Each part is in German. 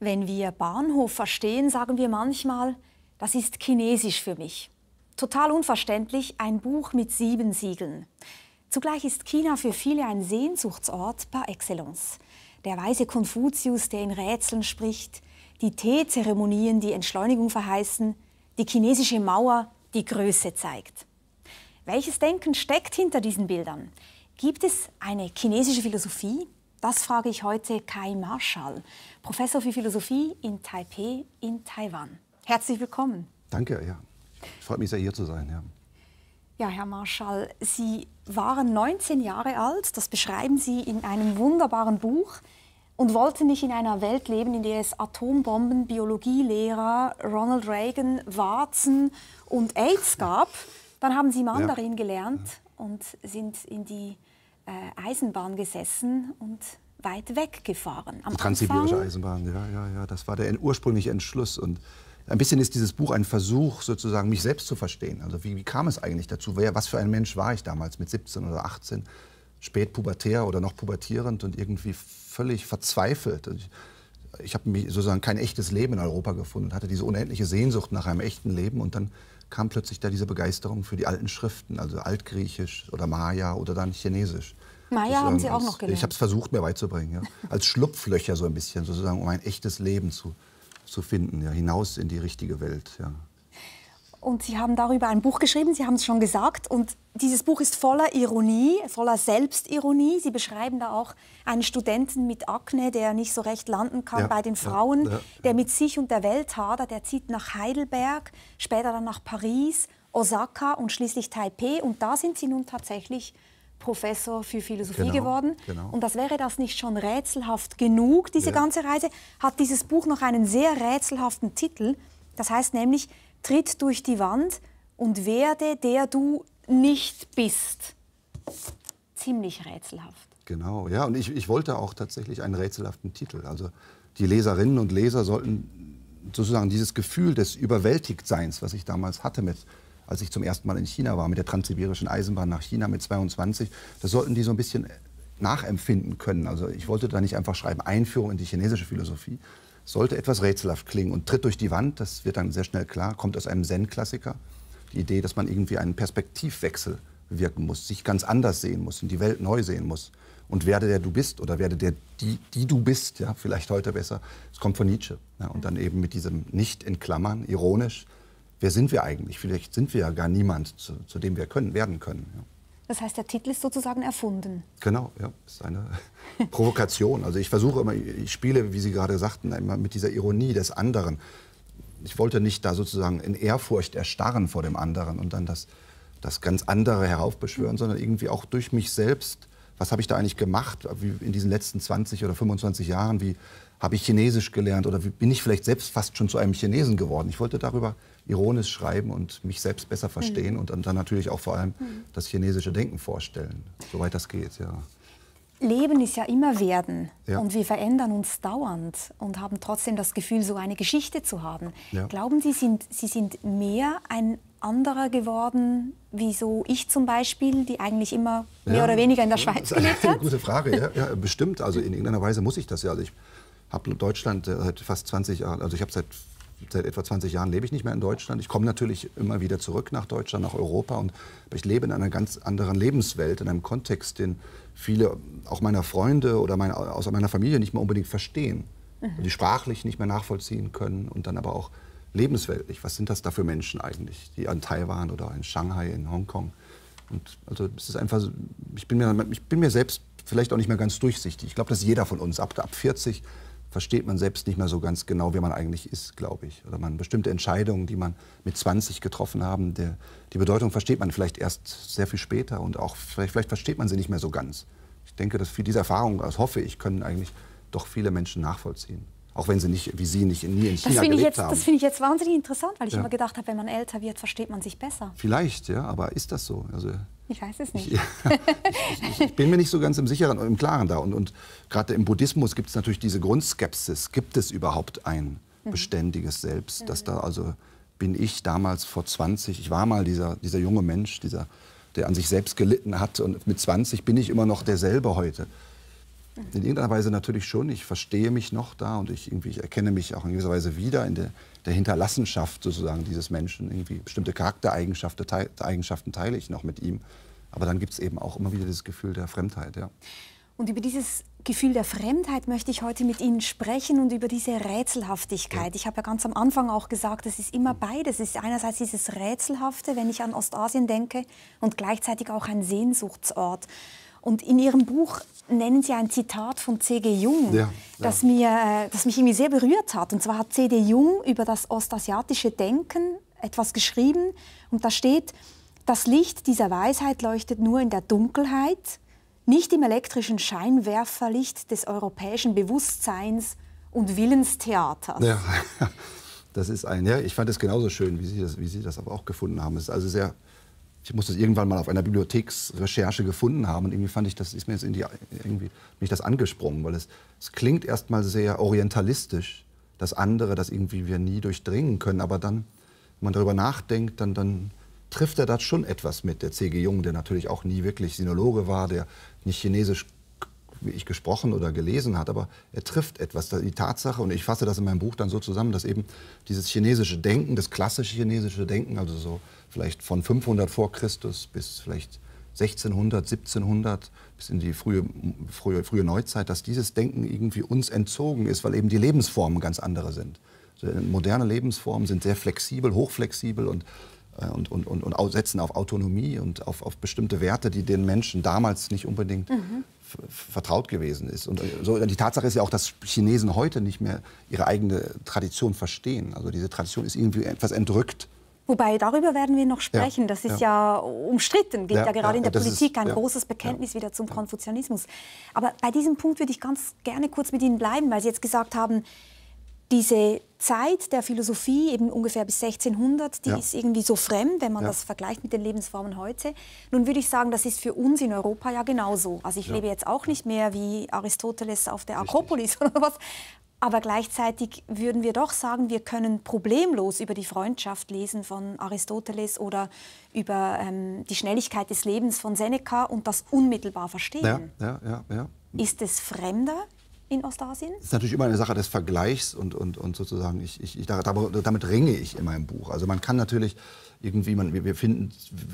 Wenn wir Bahnhof verstehen, sagen wir manchmal, das ist chinesisch für mich. Total unverständlich, ein Buch mit sieben Siegeln. Zugleich ist China für viele ein Sehnsuchtsort par excellence. Der weise Konfuzius, der in Rätseln spricht, die Teezeremonien, die Entschleunigung verheißen, die chinesische Mauer, die Größe zeigt. Welches Denken steckt hinter diesen Bildern? Gibt es eine chinesische Philosophie? Das frage ich heute Kai Marschall. Professor für Philosophie in Taipei in Taiwan. Herzlich willkommen. Danke, ja. Freut mich sehr, hier zu sein. Ja. Ja, Herr Marschall, Sie waren 19 Jahre alt, das beschreiben Sie in einem wunderbaren Buch, und wollten nicht in einer Welt leben, in der es Atombomben, Biologielehrer, Ronald Reagan, Warzen und AIDS gab. Dann haben Sie Mandarin ja. gelernt und sind in die äh, Eisenbahn gesessen und weit weggefahren. Am die transsibirische Anfang Eisenbahn, ja, ja, ja, das war der ursprüngliche Entschluss. Und ein bisschen ist dieses Buch ein Versuch, sozusagen mich selbst zu verstehen. Also wie, wie kam es eigentlich dazu? Wer, was für ein Mensch war ich damals mit 17 oder 18? Spät pubertär oder noch pubertierend und irgendwie völlig verzweifelt. Ich, ich habe sozusagen kein echtes Leben in Europa gefunden und hatte diese unendliche Sehnsucht nach einem echten Leben. Und dann kam plötzlich da diese Begeisterung für die alten Schriften, also altgriechisch oder Maya oder dann chinesisch. Maya haben Sie auch noch gelernt? Ich habe es versucht, mir beizubringen. Ja. Als Schlupflöcher so ein bisschen, sozusagen, um ein echtes Leben zu, zu finden, ja, hinaus in die richtige Welt. Ja. Und Sie haben darüber ein Buch geschrieben, Sie haben es schon gesagt. Und dieses Buch ist voller Ironie, voller Selbstironie. Sie beschreiben da auch einen Studenten mit Akne, der nicht so recht landen kann ja, bei den Frauen, ja, ja, der mit sich und der Welt hadert. Der zieht nach Heidelberg, später dann nach Paris, Osaka und schließlich Taipei. Und da sind Sie nun tatsächlich Professor für Philosophie genau, geworden. Genau. Und das wäre das nicht schon rätselhaft genug, diese ja. ganze Reise, hat dieses Buch noch einen sehr rätselhaften Titel. Das heißt nämlich, tritt durch die Wand und werde der du nicht bist. Ziemlich rätselhaft. Genau, ja. Und ich, ich wollte auch tatsächlich einen rätselhaften Titel. Also die Leserinnen und Leser sollten sozusagen dieses Gefühl des Überwältigtseins, was ich damals hatte mit als ich zum ersten Mal in China war, mit der transsibirischen Eisenbahn nach China mit 22. Das sollten die so ein bisschen nachempfinden können. Also ich wollte da nicht einfach schreiben, Einführung in die chinesische Philosophie. Sollte etwas rätselhaft klingen und tritt durch die Wand, das wird dann sehr schnell klar, kommt aus einem Zen-Klassiker. Die Idee, dass man irgendwie einen Perspektivwechsel wirken muss, sich ganz anders sehen muss und die Welt neu sehen muss. Und werde der du bist oder werde der die, die du bist, ja, vielleicht heute besser, es kommt von Nietzsche. Ja, und dann eben mit diesem Nicht in Klammern, ironisch, wer sind wir eigentlich? Vielleicht sind wir ja gar niemand, zu, zu dem wir können, werden können. Ja. Das heißt, der Titel ist sozusagen erfunden. Genau, ja, ist eine Provokation. Also ich versuche immer, ich spiele, wie Sie gerade sagten, immer mit dieser Ironie des anderen. Ich wollte nicht da sozusagen in Ehrfurcht erstarren vor dem anderen und dann das, das ganz andere heraufbeschwören, sondern irgendwie auch durch mich selbst, was habe ich da eigentlich gemacht in diesen letzten 20 oder 25 Jahren, wie habe ich Chinesisch gelernt oder bin ich vielleicht selbst fast schon zu einem Chinesen geworden? Ich wollte darüber ironisch schreiben und mich selbst besser hm. verstehen mhm. und dann natürlich auch vor allem hm. das chinesische Denken vorstellen, soweit das geht, ja. Leben ist ja immer Werden ja. und wir verändern uns dauernd und haben trotzdem das Gefühl, so eine Geschichte zu haben. Ja. Glauben Sie, sind, Sie sind mehr ein anderer geworden, wie so ich zum Beispiel, die eigentlich immer mehr ja. oder weniger in der Schweiz gelebt hat? Gute Frage, ja, bestimmt. Also in irgendeiner Weise muss ich das ja. Also ich habe Deutschland äh, seit fast 20 Jahren, also ich habe seit seit etwa 20 Jahren lebe ich nicht mehr in Deutschland. Ich komme natürlich immer wieder zurück nach Deutschland, nach Europa. Und, ich lebe in einer ganz anderen Lebenswelt, in einem Kontext, den viele auch meiner Freunde oder meine, aus meiner Familie nicht mehr unbedingt verstehen. Mhm. Die sprachlich nicht mehr nachvollziehen können und dann aber auch lebensweltlich. Was sind das da für Menschen eigentlich, die an Taiwan oder in Shanghai, in Hongkong? Und also es ist einfach, ich bin mir, ich bin mir selbst vielleicht auch nicht mehr ganz durchsichtig. Ich glaube, dass jeder von uns ab, ab 40 versteht man selbst nicht mehr so ganz genau, wer man eigentlich ist, glaube ich. Oder man bestimmte Entscheidungen, die man mit 20 getroffen haben, der, die Bedeutung versteht man vielleicht erst sehr viel später und auch vielleicht, vielleicht versteht man sie nicht mehr so ganz. Ich denke, dass viel diese Erfahrungen, das hoffe ich, können eigentlich doch viele Menschen nachvollziehen. Auch wenn sie nicht, wie Sie, nicht, nie in China das gelebt ich jetzt, haben. Das finde ich jetzt wahnsinnig interessant, weil ich ja. immer gedacht habe, wenn man älter wird, versteht man sich besser. Vielleicht, ja, aber ist das so? Also, ich weiß es nicht. Ich, ich, ich, bin mir nicht so ganz im Sicheren und im Klaren da. Und, und gerade im Buddhismus gibt es natürlich diese Grundskepsis. Gibt es überhaupt ein mhm. beständiges Selbst? Mhm. Dass da also bin ich damals vor 20, ich war mal dieser, dieser junge Mensch, dieser, der an sich selbst gelitten hat. Und mit 20 bin ich immer noch derselbe heute. In irgendeiner Weise natürlich schon. Ich verstehe mich noch da und ich, irgendwie, ich erkenne mich auch in gewisser Weise wieder in der, der Hinterlassenschaft sozusagen dieses Menschen. Irgendwie bestimmte Charaktereigenschaften teil, Eigenschaften teile ich noch mit ihm. Aber dann gibt es eben auch immer wieder dieses Gefühl der Fremdheit. Ja. Und über dieses Gefühl der Fremdheit möchte ich heute mit Ihnen sprechen und über diese Rätselhaftigkeit. Ich habe ja ganz am Anfang auch gesagt, es ist immer mhm. beides. Es ist einerseits dieses Rätselhafte, wenn ich an Ostasien denke, und gleichzeitig auch ein Sehnsuchtsort. Und in Ihrem Buch nennen Sie ein Zitat von C.G. Jung, ja, ja. Das, mir, äh, das mich irgendwie sehr berührt hat. Und zwar hat C.G. Jung über das ostasiatische Denken etwas geschrieben. Und da steht, das Licht dieser Weisheit leuchtet nur in der Dunkelheit, nicht im elektrischen Scheinwerferlicht des europäischen Bewusstseins und Willenstheaters. Ja, das ist ein, ja, ich fand es genauso schön, wie Sie das, wie Sie das aber auch gefunden haben. Es ist also sehr ich muss das irgendwann mal auf einer Bibliotheksrecherche gefunden haben und irgendwie fand ich, das ist mir jetzt in die, irgendwie mich das angesprungen, weil es, es klingt erstmal sehr orientalistisch, das andere, das irgendwie wir nie durchdringen können, aber dann, wenn man darüber nachdenkt, dann, dann trifft er das schon etwas mit. Der C.G. Jung, der natürlich auch nie wirklich Sinologe war, der nicht Chinesisch wie ich gesprochen oder gelesen hat, aber er trifft etwas. Die Tatsache, und ich fasse das in meinem Buch dann so zusammen, dass eben dieses chinesische Denken, das klassische chinesische Denken, also so vielleicht von 500 vor Christus bis vielleicht 1600, 1700 bis in die frühe, frühe, frühe Neuzeit, dass dieses Denken irgendwie uns entzogen ist, weil eben die Lebensformen ganz andere sind. moderne Lebensformen sind sehr flexibel, hochflexibel und, äh, und, und, und, und setzen auf Autonomie und auf, auf bestimmte Werte, die den Menschen damals nicht unbedingt mhm vertraut gewesen ist. Und äh, so, die Tatsache ist ja auch, dass Chinesen heute nicht mehr ihre eigene Tradition verstehen. Also diese Tradition ist irgendwie etwas entrückt Wobei, darüber werden wir noch sprechen. Ja, das ist ja, ja umstritten, gilt ja, ja, gerade in der Politik ist, ein großes Bekenntnis wieder zum Konfuzianismus. Aber bei diesem Punkt würde ich ganz gerne kurz mit Ihnen bleiben, weil Sie jetzt gesagt haben, diese Zeit der Philosophie, eben ungefähr bis 1600, die ist irgendwie so fremd, wenn man das vergleicht mit den Lebensformen heute. Nun würde ich sagen, das ist für uns in Europa ja genauso. Also ich lebe jetzt auch nicht mehr wie Aristoteles auf der Akropolis oder was, aber gleichzeitig würden wir doch sagen, wir können problemlos über die Freundschaft lesen von Aristoteles oder über ähm, die Schnelligkeit des Lebens von Seneca und das unmittelbar verstehen. Ja, ja, ja, Ist es fremder? In Ostasien? Das ist natürlich immer eine Sache des Vergleichs und, und, und sozusagen, ich, ich, ich, damit ringe ich in meinem Buch. Also man kann natürlich irgendwie, man, wir finden,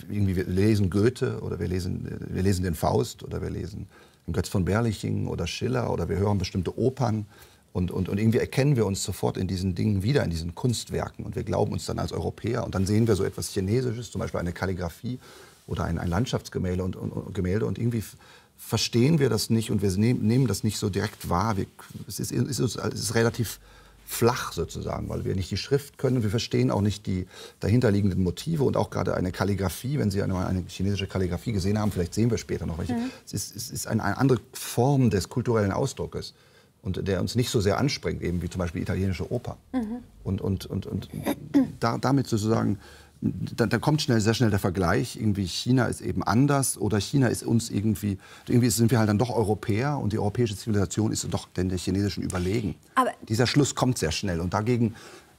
irgendwie, wir lesen Goethe oder wir lesen, wir lesen den Faust oder wir lesen Götz von Berlichingen oder Schiller oder wir hören bestimmte Opern und, und, und irgendwie erkennen wir uns sofort in diesen Dingen wieder, in diesen Kunstwerken. Und wir glauben uns dann als Europäer. Und dann sehen wir so etwas Chinesisches, zum Beispiel eine Kalligraphie oder ein, ein Landschaftsgemälde und, und, und, Gemälde. Und irgendwie verstehen wir das nicht und wir nehm, nehmen das nicht so direkt wahr. Wir, es, ist, es, ist, es ist relativ flach sozusagen, weil wir nicht die Schrift können. Wir verstehen auch nicht die dahinterliegenden Motive und auch gerade eine Kalligraphie. Wenn Sie eine, eine chinesische Kalligraphie gesehen haben, vielleicht sehen wir später noch welche. Mhm. Es, ist, es ist eine, eine, andere Form des kulturellen Ausdruckes und der uns nicht so sehr anspringt, eben wie zum Beispiel italienische Oper. Mhm. Und, und, und, und da, damit sozusagen, da, da, kommt schnell, sehr schnell der Vergleich, irgendwie China ist eben anders oder China ist uns irgendwie, irgendwie sind wir halt dann doch Europäer und die europäische Zivilisation ist doch denn der chinesischen überlegen. Aber Dieser Schluss kommt sehr schnell und dagegen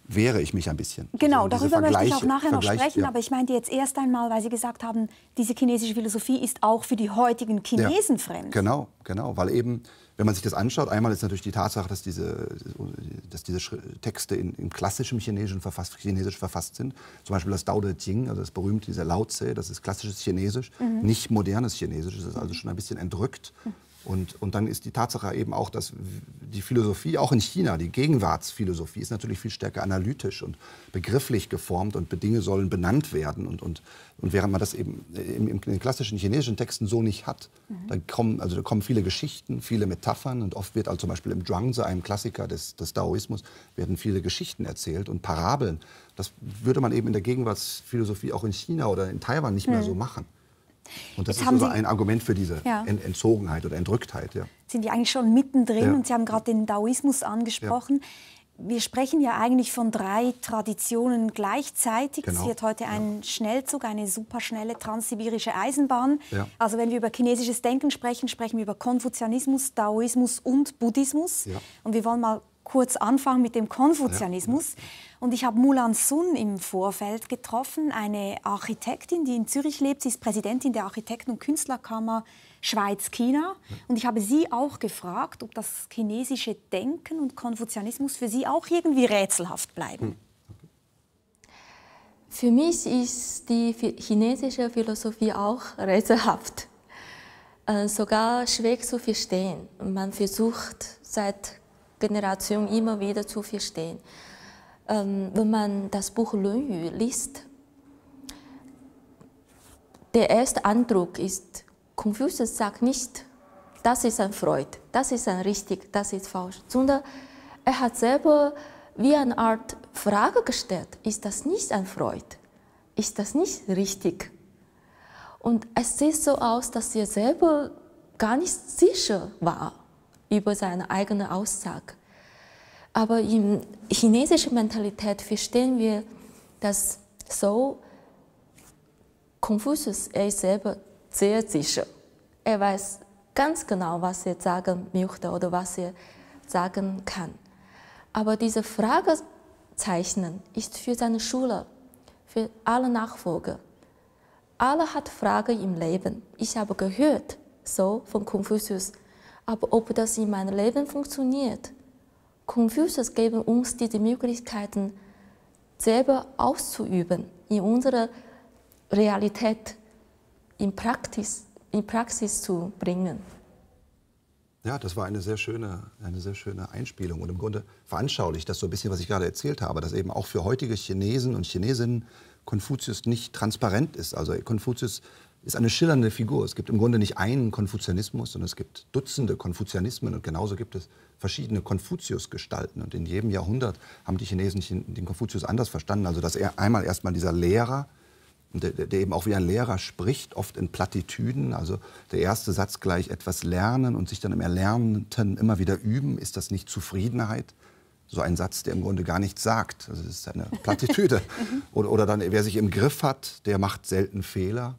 wehre ich mich ein bisschen. Genau, also darüber möchte ich auch nachher noch sprechen, ja. aber ich meinte jetzt erst einmal, weil Sie gesagt haben, diese chinesische Philosophie ist auch für die heutigen Chinesen ja, fremd. Genau, genau, weil eben wenn man sich das anschaut, einmal ist natürlich die Tatsache, dass diese, dass diese Texte in, in klassischem Chinesischen verfasst, Chinesisch verfasst sind. Zum Beispiel das Dao De Jing, also das berühmte, dieser Lao Tse, das ist klassisches Chinesisch, mhm. nicht modernes Chinesisch. das ist also schon ein bisschen entrückt mhm. Und, und dann ist die Tatsache eben auch, dass die Philosophie, auch in China, die Gegenwartsphilosophie, ist natürlich viel stärker analytisch und begrifflich geformt und Dinge sollen benannt werden. Und, und, und während man das eben in, in den klassischen chinesischen Texten so nicht hat, mhm. da, kommen, also da kommen viele Geschichten, viele Metaphern und oft wird also zum Beispiel im Zhuangzi, einem Klassiker des, des Daoismus, werden viele Geschichten erzählt und Parabeln. Das würde man eben in der Gegenwartsphilosophie auch in China oder in Taiwan nicht mhm. mehr so machen. Und das Jetzt ist also ein Argument für diese ja. Entzogenheit oder Entrücktheit. Ja. Sind wir eigentlich schon mittendrin ja. und Sie haben gerade den Daoismus angesprochen. Wir sprechen ja eigentlich von drei Traditionen gleichzeitig. Genau. Es wird heute ein Schnellzug, eine superschnelle transsibirische Eisenbahn. Also wenn wir über chinesisches Denken sprechen, sprechen wir über Konfuzianismus, Daoismus und Buddhismus. Und wir wollen mal kurz anfangen mit dem Konfuzianismus. Und ich habe Mulan Sun im Vorfeld getroffen, eine Architektin, die in Zürich lebt. Sie ist Präsidentin der Architekten- und Künstlerkammer Schweiz-China. Und ich habe sie auch gefragt, ob das chinesische Denken und Konfuzianismus für sie auch irgendwie rätselhaft bleiben. Hm. Für mich ist die chinesische Philosophie auch rätselhaft, äh, sogar schwer zu verstehen. Man versucht seit Generationen immer wieder zu verstehen. Ähm, wenn man das Buch Lun Yu liest, der erste Eindruck ist, Confucius sagt nicht, das ist ein Freud, das ist ein richtig, das ist falsch, sondern er hat selber wie eine Art Frage gestellt, ist das nicht ein Freud? Ist das nicht richtig? Und es sieht so aus, dass er selber gar nicht sicher war über seine eigene Aussage. Aber in chinesischer Mentalität verstehen wir das so, Konfuzius, er ist selber sehr sicher. Er weiß ganz genau, was er sagen möchte oder was er sagen kann. Aber diese Fragezeichen ist für seine Schüler, für alle Nachfolger. Alle hat Fragen im Leben. Ich habe gehört, so von Konfuzius. Aber ob das in meinem Leben funktioniert, Confucius geben uns diese Möglichkeiten, selber auszuüben in unserer Realität in Praxis, in Praxis zu bringen. Ja, das war eine sehr, schöne, eine sehr schöne Einspielung und im Grunde veranschaulicht das so ein bisschen, was ich gerade erzählt habe, dass eben auch für heutige Chinesen und Chinesinnen Konfuzius nicht transparent ist. Also Konfuzius ist eine schillernde Figur. Es gibt im Grunde nicht einen Konfuzianismus, sondern es gibt Dutzende Konfuzianismen und genauso gibt es verschiedene Konfuzius-Gestalten. Und in jedem Jahrhundert haben die Chinesen den Konfuzius anders verstanden. Also dass er einmal erstmal dieser Lehrer, der, der, eben auch wie ein Lehrer spricht, oft in Plattitüden, also der erste Satz gleich etwas lernen und sich dann im Erlernten immer wieder üben, ist das nicht Zufriedenheit? So ein Satz, der im Grunde gar nichts sagt. Also, das ist eine Plattitüde. Mhm. oder, oder dann, wer sich im Griff hat, der macht selten Fehler.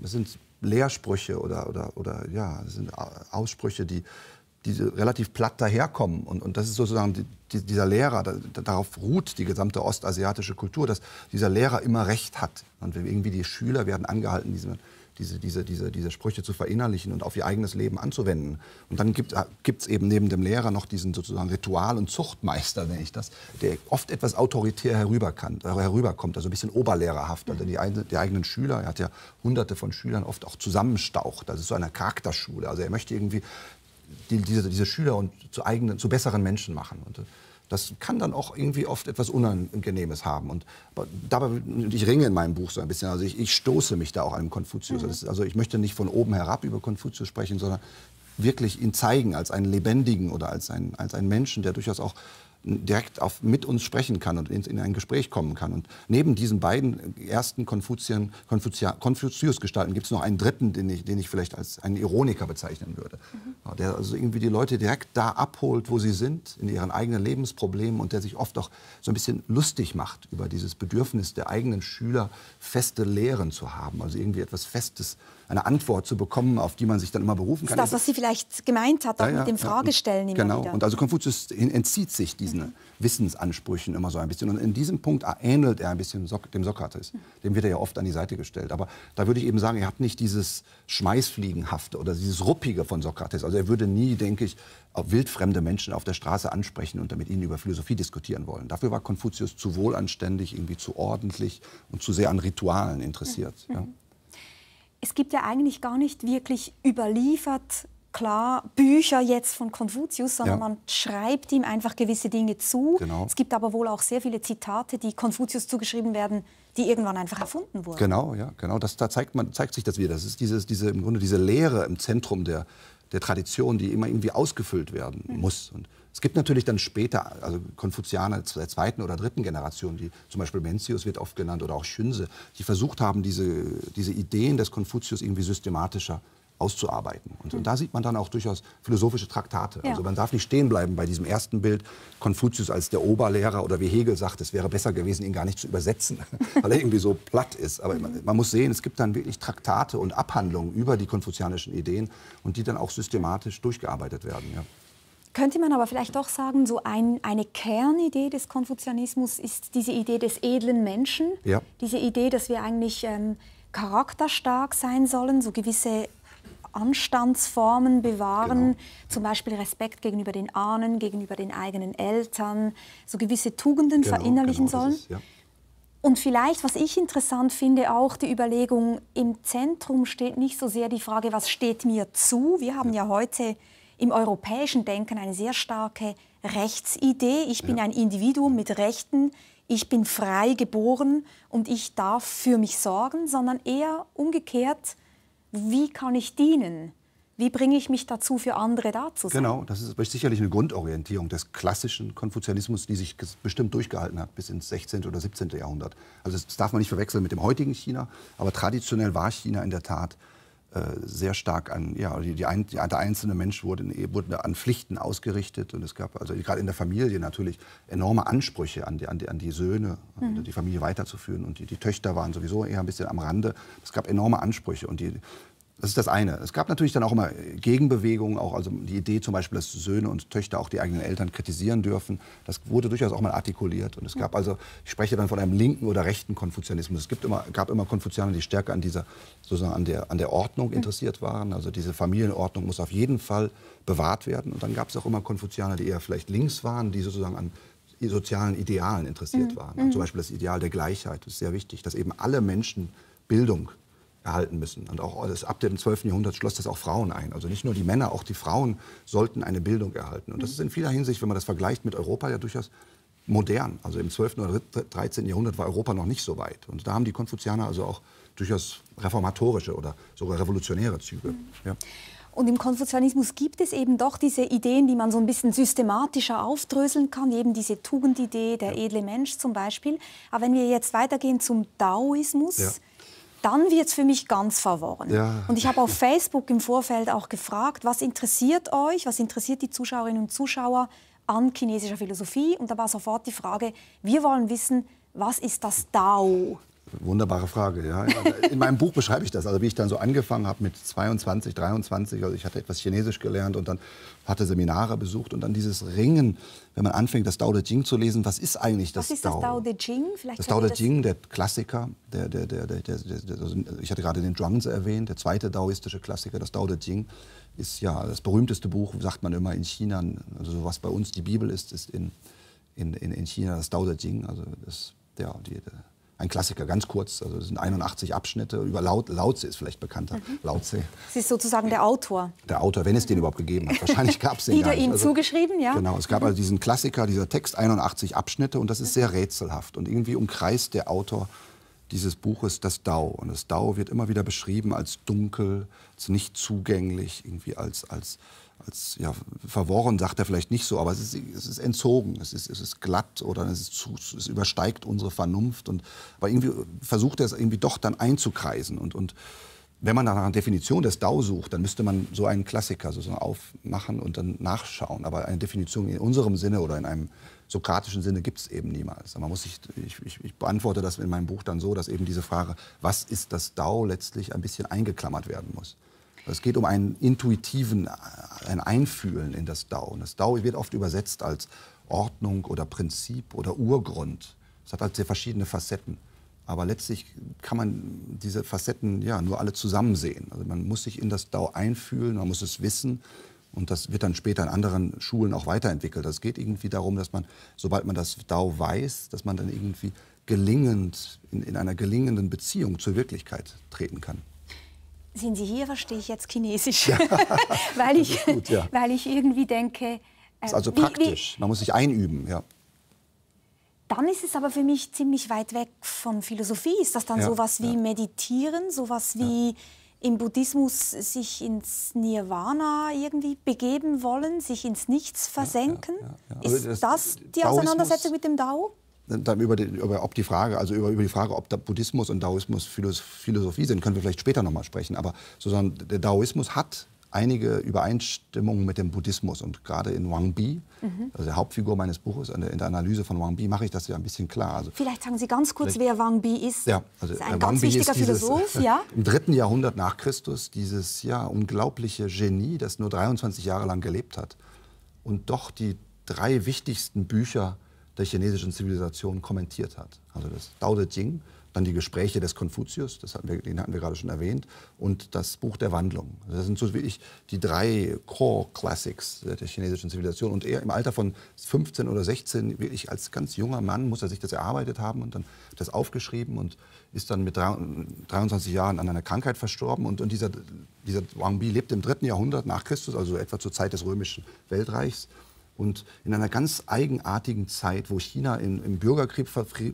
Das sind Lehrsprüche oder, oder, oder ja, das sind Aussprüche, die die relativ platt daherkommen. Und, und das ist sozusagen die, die, dieser Lehrer, da, darauf ruht die gesamte ostasiatische Kultur, dass dieser Lehrer immer recht hat. Und irgendwie die Schüler werden angehalten, diese, diese, diese, diese, diese Sprüche zu verinnerlichen und auf ihr eigenes Leben anzuwenden. Und dann gibt es eben neben dem Lehrer noch diesen sozusagen Ritual- und Zuchtmeister, nenne ich das, der oft etwas autoritär herüber kann, äh, herüberkommt, also ein bisschen oberlehrerhaft, also die, die, eigenen Schüler, er hat ja hunderte von Schülern, oft auch zusammenstaucht. Das ist so eine Charakterschule. Also er möchte irgendwie die diese, diese Schüler und zu eigenen, zu besseren Menschen machen. Und äh, das kann dann auch irgendwie oft etwas Unangenehmes haben. Und dabei, ich ringe in meinem Buch so ein bisschen. Also ich, ich stoße mich da auch an Konfuzius. Mhm. also ich möchte nicht von oben herab über Konfuzius sprechen, sondern wirklich ihn zeigen als einen Lebendigen oder als einen, als einen Menschen, der durchaus auch direkt auf, mit uns sprechen kann und in, in ein Gespräch kommen kann. Und neben diesen beiden ersten Konfuzius-Gestalten gibt es noch einen dritten, den ich, den ich vielleicht als einen Ironiker bezeichnen würde. Mhm. Der also irgendwie die Leute direkt da abholt, wo sie sind, in ihren eigenen Lebensproblemen und der sich oft auch so ein bisschen lustig macht über dieses Bedürfnis der eigenen Schüler, feste Lehren zu haben, also irgendwie etwas Festes eine Antwort zu bekommen, auf die man sich dann immer berufen kann. Das ist das, was sie vielleicht gemeint hat, auch ja, ja, mit dem Fragestellen ja, und, Genau, wieder. und also Konfuzius entzieht sich diesen mhm. Wissensansprüchen immer so ein bisschen. Und in diesem Punkt ähnelt er ein bisschen dem Sokrates. Mhm. Dem wird er ja oft an die Seite gestellt. Aber da würde ich eben sagen, er hat nicht dieses Schmeißfliegenhafte oder dieses Ruppige von Sokrates. Also er würde nie, denke ich, wildfremde Menschen auf der Straße ansprechen und damit ihnen über Philosophie diskutieren wollen. Dafür war Konfuzius zu wohlanständig, irgendwie zu ordentlich und zu sehr an Ritualen interessiert. Mhm. Ja. Mhm es gibt ja eigentlich gar nicht wirklich überliefert klar Bücher jetzt von Konfuzius, sondern ja. man schreibt ihm einfach gewisse Dinge zu. Genau. Es gibt aber wohl auch sehr viele Zitate, die Konfuzius zugeschrieben werden, die irgendwann einfach erfunden wurden. Genau, ja, genau. Das, da zeigt, man, zeigt sich das wieder. Das ist dieses, diese, im Grunde diese Lehre im Zentrum der, der Tradition, die immer irgendwie ausgefüllt werden mhm. muss. Und es gibt natürlich dann später, also Konfuzianer der zweiten oder dritten Generation, die zum Beispiel Mencius wird oft genannt oder auch Schünse, die versucht haben, diese, diese Ideen des Konfuzius irgendwie systematischer auszuarbeiten. Und, und, da sieht man dann auch durchaus philosophische Traktate. Ja. Also man darf nicht stehen bleiben bei diesem ersten Bild, Konfuzius als der Oberlehrer oder wie Hegel sagt, es wäre besser gewesen, ihn gar nicht zu übersetzen, weil er irgendwie so platt ist. Aber man, man, muss sehen, es gibt dann wirklich Traktate und Abhandlungen über die konfuzianischen Ideen und die dann auch systematisch durchgearbeitet werden. Ja. Könnte man aber vielleicht doch sagen, so ein, eine Kernidee des Konfuzianismus ist diese Idee des edlen Menschen, ja. diese Idee, dass wir eigentlich ähm, charakterstark sein sollen, so gewisse Anstandsformen bewahren, genau. zum Beispiel Respekt gegenüber den Ahnen, gegenüber den eigenen Eltern, so gewisse Tugenden genau, verinnerlichen genau, sollen. Ist, ja. Und vielleicht, was ich interessant finde, auch die Überlegung, im Zentrum steht nicht so sehr die Frage, was steht mir zu. Wir haben ja, ja heute im europäischen Denken eine sehr starke Rechtsidee. Ich bin ja. ein Individuum mit Rechten, ich bin frei geboren und ich darf für mich sorgen, sondern eher umgekehrt, wie kann ich dienen? Wie bringe ich mich dazu, für andere da zu sein? Genau, das ist sicherlich eine Grundorientierung des klassischen Konfuzianismus, die sich bestimmt durchgehalten hat bis ins 16. oder 17. Jahrhundert. Also das darf man nicht verwechseln mit dem heutigen China, aber traditionell war China in der Tat äh, sehr stark an, ja, die, die ein, der einzelne Mensch wurde, wurde, an Pflichten ausgerichtet und es gab, also gerade in der Familie natürlich, enorme Ansprüche an die, an die, an die Söhne, mhm. Also die Familie weiterzuführen und die, die Töchter waren sowieso eher ein bisschen am Rande. Es gab enorme Ansprüche und die, das ist das eine. Es gab natürlich dann auch immer Gegenbewegungen, auch also die Idee zum Beispiel, dass Söhne und Töchter auch die eigenen Eltern kritisieren dürfen. Das wurde durchaus auch mal artikuliert. Und es gab also, ich spreche dann von einem linken oder rechten Konfuzianismus. Es gibt immer, gab immer Konfuzianer, die stärker an dieser, sozusagen an der, an der Ordnung mhm. interessiert waren. Also diese Familienordnung muss auf jeden Fall bewahrt werden. Und dann gab es auch immer Konfuzianer, die eher vielleicht links waren, die sozusagen an sozialen Idealen interessiert mhm. waren. Also zum mhm. Beispiel das Ideal der Gleichheit ist sehr wichtig, dass eben alle Menschen Bildung erhalten müssen. Und auch das, ab dem 12. Jahrhundert schloss das auch Frauen ein. Also nicht nur die Männer, auch die Frauen sollten eine Bildung erhalten. Und das mhm. ist in vieler Hinsicht, wenn man das vergleicht mit Europa, ja durchaus modern. Also im 12. oder 13. Jahrhundert war Europa noch nicht so weit. Und da haben die Konfuzianer also auch durchaus reformatorische oder sogar revolutionäre Züge. Mhm. Ja. Und im Konfuzianismus gibt es eben doch diese Ideen, die man so ein bisschen systematischer aufdröseln kann, eben diese Tugendidee, der edle Mensch zum Beispiel. Aber wenn wir jetzt weitergehen zum Daoismus, ja dann wird es für mich ganz verworren. Ja. Und ich habe auf Facebook im Vorfeld auch gefragt, was interessiert euch, was interessiert die Zuschauerinnen und Zuschauer an chinesischer Philosophie? Und da war sofort die Frage, wir wollen wissen, was ist das Dao? Wunderbare Frage, ja. In meinem Buch beschreibe ich das, also wie ich dann so angefangen habe mit 22, 23, also ich hatte etwas Chinesisch gelernt und dann hatte Seminare besucht und dann dieses Ringen, wenn man anfängt, das Tao Te Ching zu lesen, was ist eigentlich das Tao? Was ist das Tao Te Ching? Vielleicht das Tao Te Ching, der Klassiker, der, der, der, der, also ich hatte gerade den Zhuangzi erwähnt, der zweite daoistische Klassiker, das Tao Te Ching, ist ja das berühmteste Buch, sagt man immer in China, also was bei uns die Bibel ist, ist in, in, in China das Tao Te Ching, also das, ja, die, ein Klassiker, ganz kurz. Also es sind 81 Abschnitte. Über Laut, Lautze ist vielleicht bekannter. Mhm. Lautze. Sie ist sozusagen der Autor. Der Autor, wenn es den überhaupt gegeben hat. Wahrscheinlich gab es den. Wieder ihm also, zugeschrieben, ja? Genau, es gab also mhm. diesen Klassiker, dieser Text, 81 Abschnitte. Und das ist mhm. sehr rätselhaft. Und irgendwie umkreist der Autor dieses Buches das Dao. Und das Dao wird immer wieder beschrieben als dunkel, als nicht zugänglich, irgendwie als, als als ja, verworren sagt er vielleicht nicht so, aber es ist, es ist entzogen, es ist, es ist glatt oder es, ist zu, es übersteigt unsere Vernunft. Und, aber irgendwie versucht er es irgendwie doch dann einzukreisen. Und, und wenn man nach einer Definition des Dao sucht, dann müsste man so einen Klassiker sozusagen aufmachen und dann nachschauen. Aber eine Definition in unserem Sinne oder in einem sokratischen Sinne gibt es eben niemals. Man muss sich, ich, ich, ich, beantworte das in meinem Buch dann so, dass eben diese Frage, was ist das Dao, letztlich ein bisschen eingeklammert werden muss. Es geht um einen intuitiven, äh, ein Einfühlen in das Dao. Und das Dao wird oft übersetzt als Ordnung oder Prinzip oder Urgrund. Es hat halt sehr verschiedene Facetten. Aber letztlich kann man diese Facetten ja nur alle zusammen sehen. Also man muss sich in das Dao einfühlen, man muss es wissen. Und das wird dann später in anderen Schulen auch weiterentwickelt. Es geht irgendwie darum, dass man, sobald man das Dao weiß, dass man dann irgendwie gelingend, in, in einer gelingenden Beziehung zur Wirklichkeit treten kann sind Sie hier, verstehe ich jetzt Chinesisch. Ja. weil, ich, gut, ja. weil ich irgendwie denke. Das äh, ist also praktisch, wie, man muss sich einüben, ja. Dann ist es aber für mich ziemlich weit weg von Philosophie. Ist das dann ja, sowas wie Meditieren, sowas wie im Buddhismus sich ins Nirvana irgendwie begeben wollen, sich ins Nichts versenken? Ist das, das die Auseinandersetzung mit dem Dao? dann über, die, über ob die Frage, also über, über die Frage, ob Buddhismus und Daoismus Philosophie sind, können wir vielleicht später nochmal sprechen. Aber sozusagen der Daoismus hat einige Übereinstimmungen mit dem Buddhismus. Und gerade in Wang Bi, mhm. also der Hauptfigur meines Buches, in der Analyse von Wang Bi, mache ich das ja ein bisschen klar. Also Vielleicht sagen Sie ganz kurz, wer Wang Bi ist. Ja, also ist äh, ein Wang ganz Bi wichtiger dieses, Philosoph, ja? Im dritten Jahrhundert nach Christus, dieses ja, unglaubliche Genie, das nur 23 Jahre lang gelebt hat und doch die drei wichtigsten Bücher der chinesischen Zivilisation kommentiert hat. Also das Tao Te Ching, dann die Gespräche des Konfuzius, das hatten wir, den hatten wir gerade schon erwähnt, und das Buch der Wandlung. Also das sind so wirklich die drei Core Classics der chinesischen Zivilisation. Und er im Alter von 15 oder 16, wirklich als ganz junger Mann, muss er sich das erarbeitet haben und dann das aufgeschrieben und ist dann mit 23 Jahren an einer Krankheit verstorben. Und, und dieser, dieser Wang Bi lebt im dritten Jahrhundert nach Christus, also etwa zur Zeit des römischen Weltreichs. Und in einer ganz eigenartigen Zeit, wo China in, im Bürgerkrieg,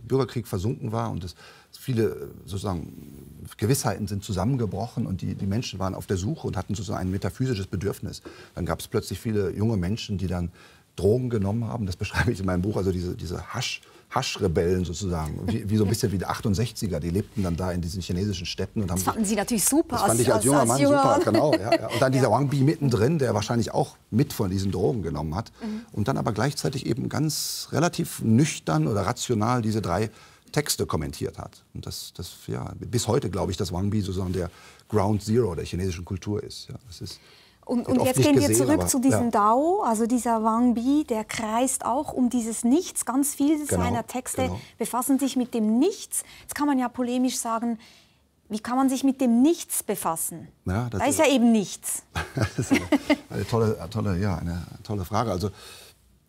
Bürgerkrieg, versunken war und es viele äh, sozusagen Gewissheiten sind zusammengebrochen und die, die Menschen waren auf der Suche und hatten sozusagen ein metaphysisches Bedürfnis. Dann gab es plötzlich viele junge Menschen, die dann Drogen genommen haben. Das beschreibe ich in meinem Buch. Also diese, diese Hasch. Haschrebellen sozusagen, wie, wie, so ein bisschen wie die 68er. Die lebten dann da in diesen chinesischen Städten. Und haben das fanden sich, sie natürlich super. Das fand ich als, als junger Mann super, Mann. genau. Ja, ja. Und dann dieser ja. Wang Bi mittendrin, der wahrscheinlich auch mit von diesen Drogen genommen hat. Mhm. Und dann aber gleichzeitig eben ganz relativ nüchtern oder rational diese drei Texte kommentiert hat. Und das, das ja, bis heute glaube ich, dass Wang Bi sozusagen der Ground Zero der chinesischen Kultur ist. Ja, das ist und, und jetzt gehen gesehen, wir zurück aber, zu diesem ja. Dao, also dieser Wang Bi, der kreist auch um dieses Nichts. Ganz viele genau, seiner Texte genau. befassen sich mit dem Nichts. Jetzt kann man ja polemisch sagen, wie kann man sich mit dem Nichts befassen? Ja, da ist, ist, ja eben nichts. das ist eine, eine tolle, tolle, ja, eine tolle Frage. Also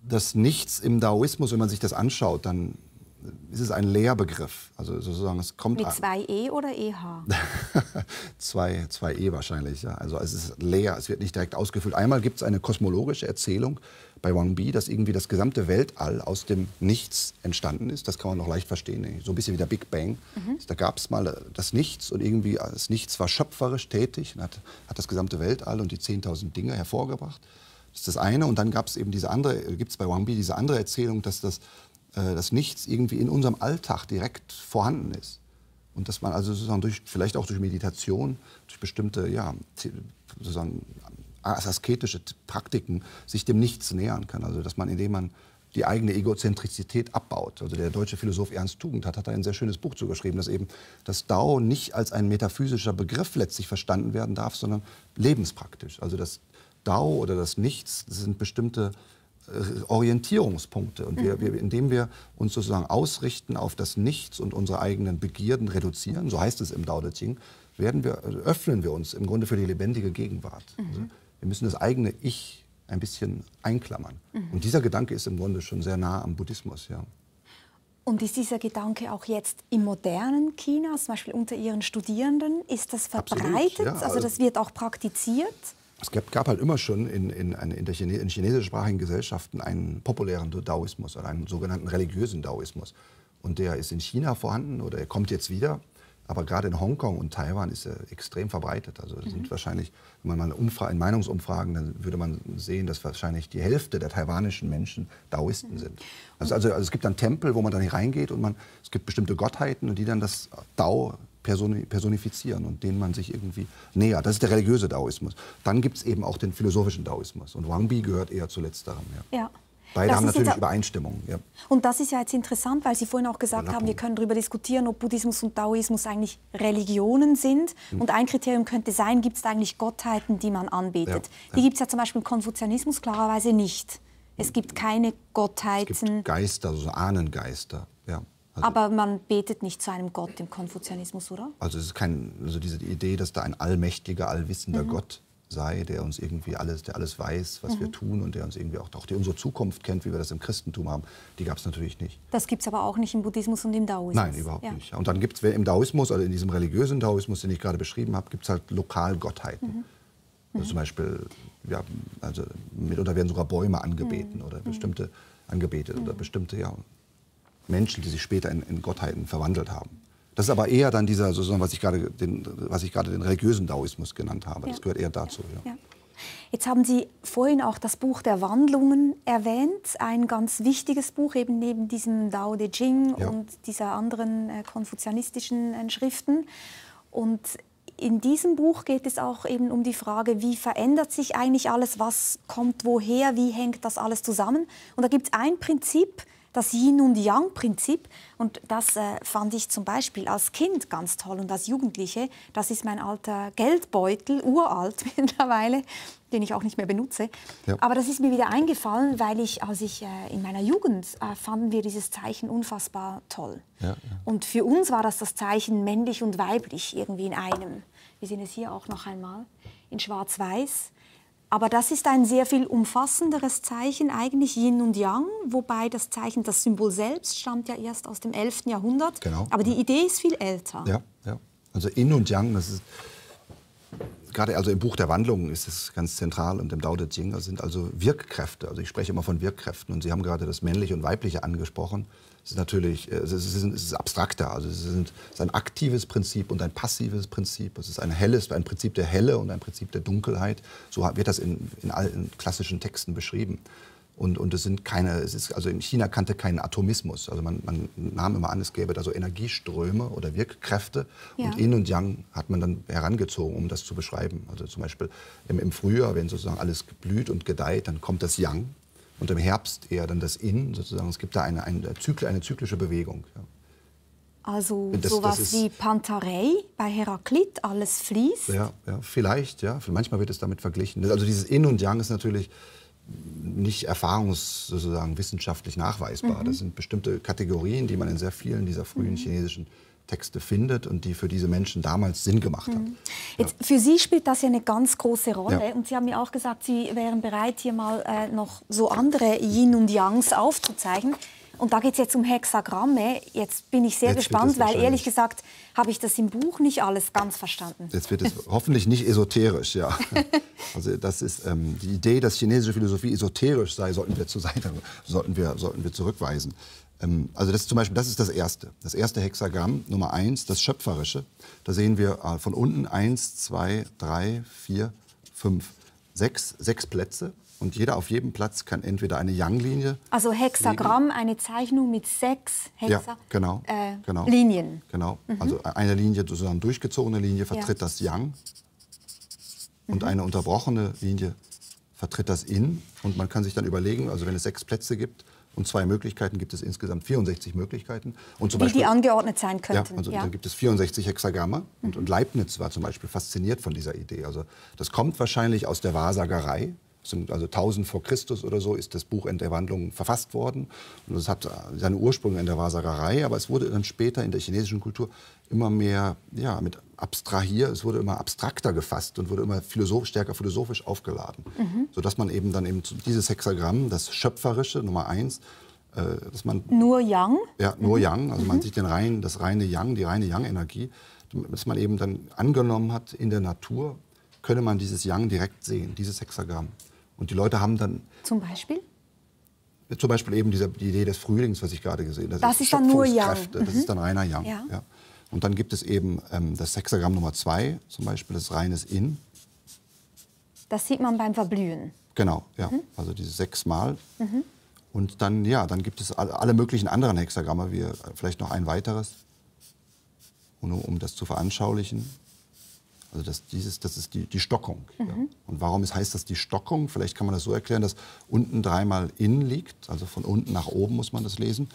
das Nichts im Daoismus, wenn man sich das anschaut, dann ist es ein Lehrbegriff. Also sozusagen, es kommt Mit zwei E oder EH? 2 E wahrscheinlich, ja. Also es ist leer, es wird nicht direkt ausgefüllt. Einmal gibt es eine kosmologische Erzählung bei Wang Bi, dass irgendwie das gesamte Weltall aus dem Nichts entstanden ist. Das kann man noch leicht verstehen. Ne? So ein bisschen wie der Big Bang. Mhm. Da gab es mal äh, das Nichts und irgendwie äh, das Nichts war schöpferisch tätig und hat, hat das gesamte Weltall und die 10.000 Dinge hervorgebracht. Das ist das eine. Und dann gab es eben diese andere, äh, gibt es bei Wang Bi diese andere Erzählung, dass das äh, dass nichts irgendwie in unserem Alltag direkt vorhanden ist. Und dass man also sozusagen durch, vielleicht auch durch Meditation, durch bestimmte ja, sozusagen asketische Praktiken sich dem Nichts nähern kann. Also dass man, indem man die eigene Egozentrizität abbaut. Also der deutsche Philosoph Ernst Tugend hat, hat da ein sehr schönes Buch zugeschrieben, dass eben das Dao nicht als ein metaphysischer Begriff letztlich verstanden werden darf, sondern lebenspraktisch. Also das Dao oder das Nichts das sind bestimmte äh, Orientierungspunkte, und wir, wir, indem wir uns sozusagen ausrichten auf das Nichts und unsere eigenen Begierden reduzieren, so heißt es im Tao Te Ching, werden wir, äh, öffnen wir uns im Grunde für die lebendige Gegenwart. Also wir müssen das eigene Ich ein bisschen einklammern. Und dieser Gedanke ist im Grunde schon sehr nah am Buddhismus. Ja. Und ist dieser Gedanke auch jetzt im modernen China, zum Beispiel unter Ihren Studierenden, ist das verbreitet? Absolut, ja. Also, also das wird auch praktiziert? Es gab, gab, halt immer schon in, in, in, der Chine, in chinesischsprachigen Gesellschaften einen populären Daoismus oder einen sogenannten religiösen Daoismus. Und der ist in China vorhanden oder er kommt jetzt wieder. Aber gerade in Hongkong und Taiwan ist er extrem verbreitet. Also mhm. sind wahrscheinlich, wenn man mal Umfra in Meinungsumfragen, dann würde man sehen, dass wahrscheinlich die Hälfte der taiwanischen Menschen Daoisten mhm. sind. Also, also, also, es gibt dann Tempel, wo man dann hier reingeht und man, es gibt bestimmte Gottheiten und die dann das Dao personifizieren und denen man sich irgendwie nähert. Das ist der religiöse Daoismus. Dann gibt es eben auch den philosophischen Daoismus. Und Wang Bi gehört eher zu letzterem. Ja. ja. Beide das haben natürlich Übereinstimmungen. Ja. Und das ist ja jetzt interessant, weil Sie vorhin auch gesagt haben, wir können darüber diskutieren, ob Buddhismus und Taoismus eigentlich Religionen sind. Mhm. Und ein Kriterium könnte sein, gibt es eigentlich Gottheiten, die man anbetet. Ja. Die gibt es ja zum Beispiel im Konfuzianismus klarerweise nicht. Es gibt keine Gottheiten. Es gibt Geister, also Ahnengeister. Ja. Also, Aber man betet nicht zu einem Gott im Konfuzianismus, oder? Also es ist kein, also diese Idee, dass da ein allmächtiger, allwissender mhm. Gott sei, der uns irgendwie alles, der alles weiß, was mhm. wir tun und der uns irgendwie auch, auch der unsere Zukunft kennt, wie wir das im Christentum haben, die gab es natürlich nicht. Das gibt es aber auch nicht im Buddhismus und im Daoismus. Nein, überhaupt ja. nicht. Und dann gibt es im Daoismus, also in diesem religiösen Daoismus, den ich gerade beschrieben habe, gibt es halt Lokalgottheiten. Mhm. Also mhm. zum Beispiel, ja, also mitunter werden sogar Bäume angebeten mhm. oder mhm. bestimmte angebetet oder bestimmte, ja, Menschen, die sich später in, in Gottheiten verwandelt haben. Das ist aber eher dann dieser, sozusagen, was ich gerade den, was ich gerade den religiösen Daoismus genannt habe. Ja. Das gehört eher dazu. Ja. Ja. Jetzt haben Sie vorhin auch das Buch der Wandlungen erwähnt, ein ganz wichtiges Buch eben neben diesem Dao De Jing und dieser anderen äh, konfuzianistischen äh, Schriften. Und in diesem Buch geht es auch eben um die Frage, wie verändert sich eigentlich alles, was kommt woher, wie hängt das alles zusammen. Und da gibt es ein Prinzip, das Yin- und Yang-Prinzip. Und das äh, fand ich zum Beispiel als Kind ganz toll und als Jugendliche. Das ist mein alter Geldbeutel, uralt mittlerweile, den ich auch nicht mehr benutze. Ja. Aber das ist mir wieder eingefallen, weil ich, als ich äh, in meiner Jugend, äh, fanden wir dieses Zeichen unfassbar toll. Ja, ja. Und für uns war das das Zeichen männlich und weiblich irgendwie in einem. Wir sehen es hier auch noch einmal in Schwarz-Weiß. Aber das ist ein sehr viel umfassenderes Zeichen, eigentlich Yin und Yang, wobei das Zeichen, das Symbol selbst, stammt ja erst aus dem 11. Jahrhundert. Genau. Aber die Idee ist viel älter. Ja, ja. Also Yin und Yang, das ist gerade also im Buch der Wandlungen ist es ganz zentral und im Dao de Jing, das sind also Wirkkräfte. Also ich spreche immer von Wirkkräften und Sie haben gerade das männliche und weibliche angesprochen ist natürlich, äh, es ist, es ist abstrakter. Also es, es ist ein aktives Prinzip und ein passives Prinzip. Es ist ein helles, ein Prinzip der Helle und ein Prinzip der Dunkelheit. So wird das in, in allen klassischen Texten beschrieben. Und, und es sind keine, es ist, also in China kannte keinen Atomismus. Also man, man nahm immer an, es gäbe da so Energieströme oder Wirkkräfte. Ja. Und Yin und Yang hat man dann herangezogen, um das zu beschreiben. Also zum Beispiel im, im Frühjahr, wenn sozusagen alles blüht und gedeiht, dann kommt das Yang und im Herbst eher dann das In sozusagen. Es gibt da eine, eine, eine zyklische Bewegung. Ja. Also das, sowas das wie Pantarei bei Heraklit, alles fließt? Ja, ja, vielleicht, ja. Manchmal wird es damit verglichen. Also dieses In und Yang ist natürlich nicht erfahrungs sozusagen wissenschaftlich nachweisbar. Mhm. Das sind bestimmte Kategorien, die man in sehr vielen dieser frühen mhm. chinesischen Texte findet und die für diese Menschen damals Sinn gemacht mhm. haben. Jetzt, ja. Für Sie spielt das ja eine ganz große Rolle. Ja. Und Sie haben ja auch gesagt, Sie wären bereit, hier mal äh, noch so andere Yin und Yangs aufzuzeigen. Und da geht es jetzt um Hexagramme. Jetzt bin ich sehr jetzt gespannt, weil ehrlich gesagt habe ich das im Buch nicht alles ganz verstanden. Jetzt wird es hoffentlich nicht esoterisch, ja. Also das ist ähm, die Idee, dass chinesische Philosophie esoterisch sei, sollten wir, zu sein, also sollten wir, sollten wir zurückweisen. Ähm, also das ist zum Beispiel, das ist das erste. Das erste Hexagramm, Nummer eins, das Schöpferische. Da sehen wir äh, von unten eins, zwei, drei, vier, fünf, sechs, sechs Plätze. Und jeder auf jedem Platz kann entweder eine Yang-Linie. Also Hexagramm, liegen. eine Zeichnung mit sechs Hexa ja, genau, äh, genau, Linien. Genau. Mhm. Also e-, eine Linie, sozusagen durchgezogene Linie, vertritt ja. das Yang. Und mhm. eine unterbrochene Linie vertritt das In. Und man kann sich dann überlegen, also wenn es sechs Plätze gibt, und zwei Möglichkeiten gibt es insgesamt 64 Möglichkeiten. Und zum die, Beispiel, die angeordnet sein könnten. Ja, also ja. dann gibt es 64 Hexagramme. Und, und Leibniz war zum Beispiel fasziniert von dieser Idee. Also das kommt wahrscheinlich aus der Wahrsagerei also 1000 vor Christus oder so, ist das Buch Entwandlung verfasst worden. Und es hat seine Ursprünge in der Wahrsagerei, aber es wurde dann später in der chinesischen Kultur immer mehr, ja, mit abstrahier, es wurde immer abstrakter gefasst und wurde immer philosophisch, stärker philosophisch aufgeladen. Mhm. Sodass man eben dann eben dieses Hexagramm, das Schöpferische, Nummer eins, äh, dass man... Nur Yang? Ja, nur mhm. Yang, also mhm. man sieht den rein, das reine Yang, die reine Yang-Energie, dass man eben dann angenommen hat, in der Natur könne man dieses Yang direkt sehen, dieses Hexagramm. Und die Leute haben dann. Zum Beispiel? Zum Beispiel eben diese, die Idee des Frühlings, was ich gerade gesehen habe. Das, das ist dann nur Yang. Mhm. Das ist mhm. dann reiner Yang. Ja. ja. Und dann gibt es eben ähm, das Hexagramm Nummer 2, zum Beispiel das reines In. Das sieht man beim Verblühen. Genau, ja. Mhm. Also dieses sechsmal. Mhm. Und dann, ja, dann gibt es alle möglichen anderen Hexagramme, wie vielleicht noch ein weiteres, Und nur um das zu veranschaulichen. Also das, dieses, das ist die, die Stockung. Mhm. Ja. Und warum ist, heißt das die Stockung? Vielleicht kann man das so erklären, dass unten dreimal in liegt, also von unten nach oben muss man das lesen.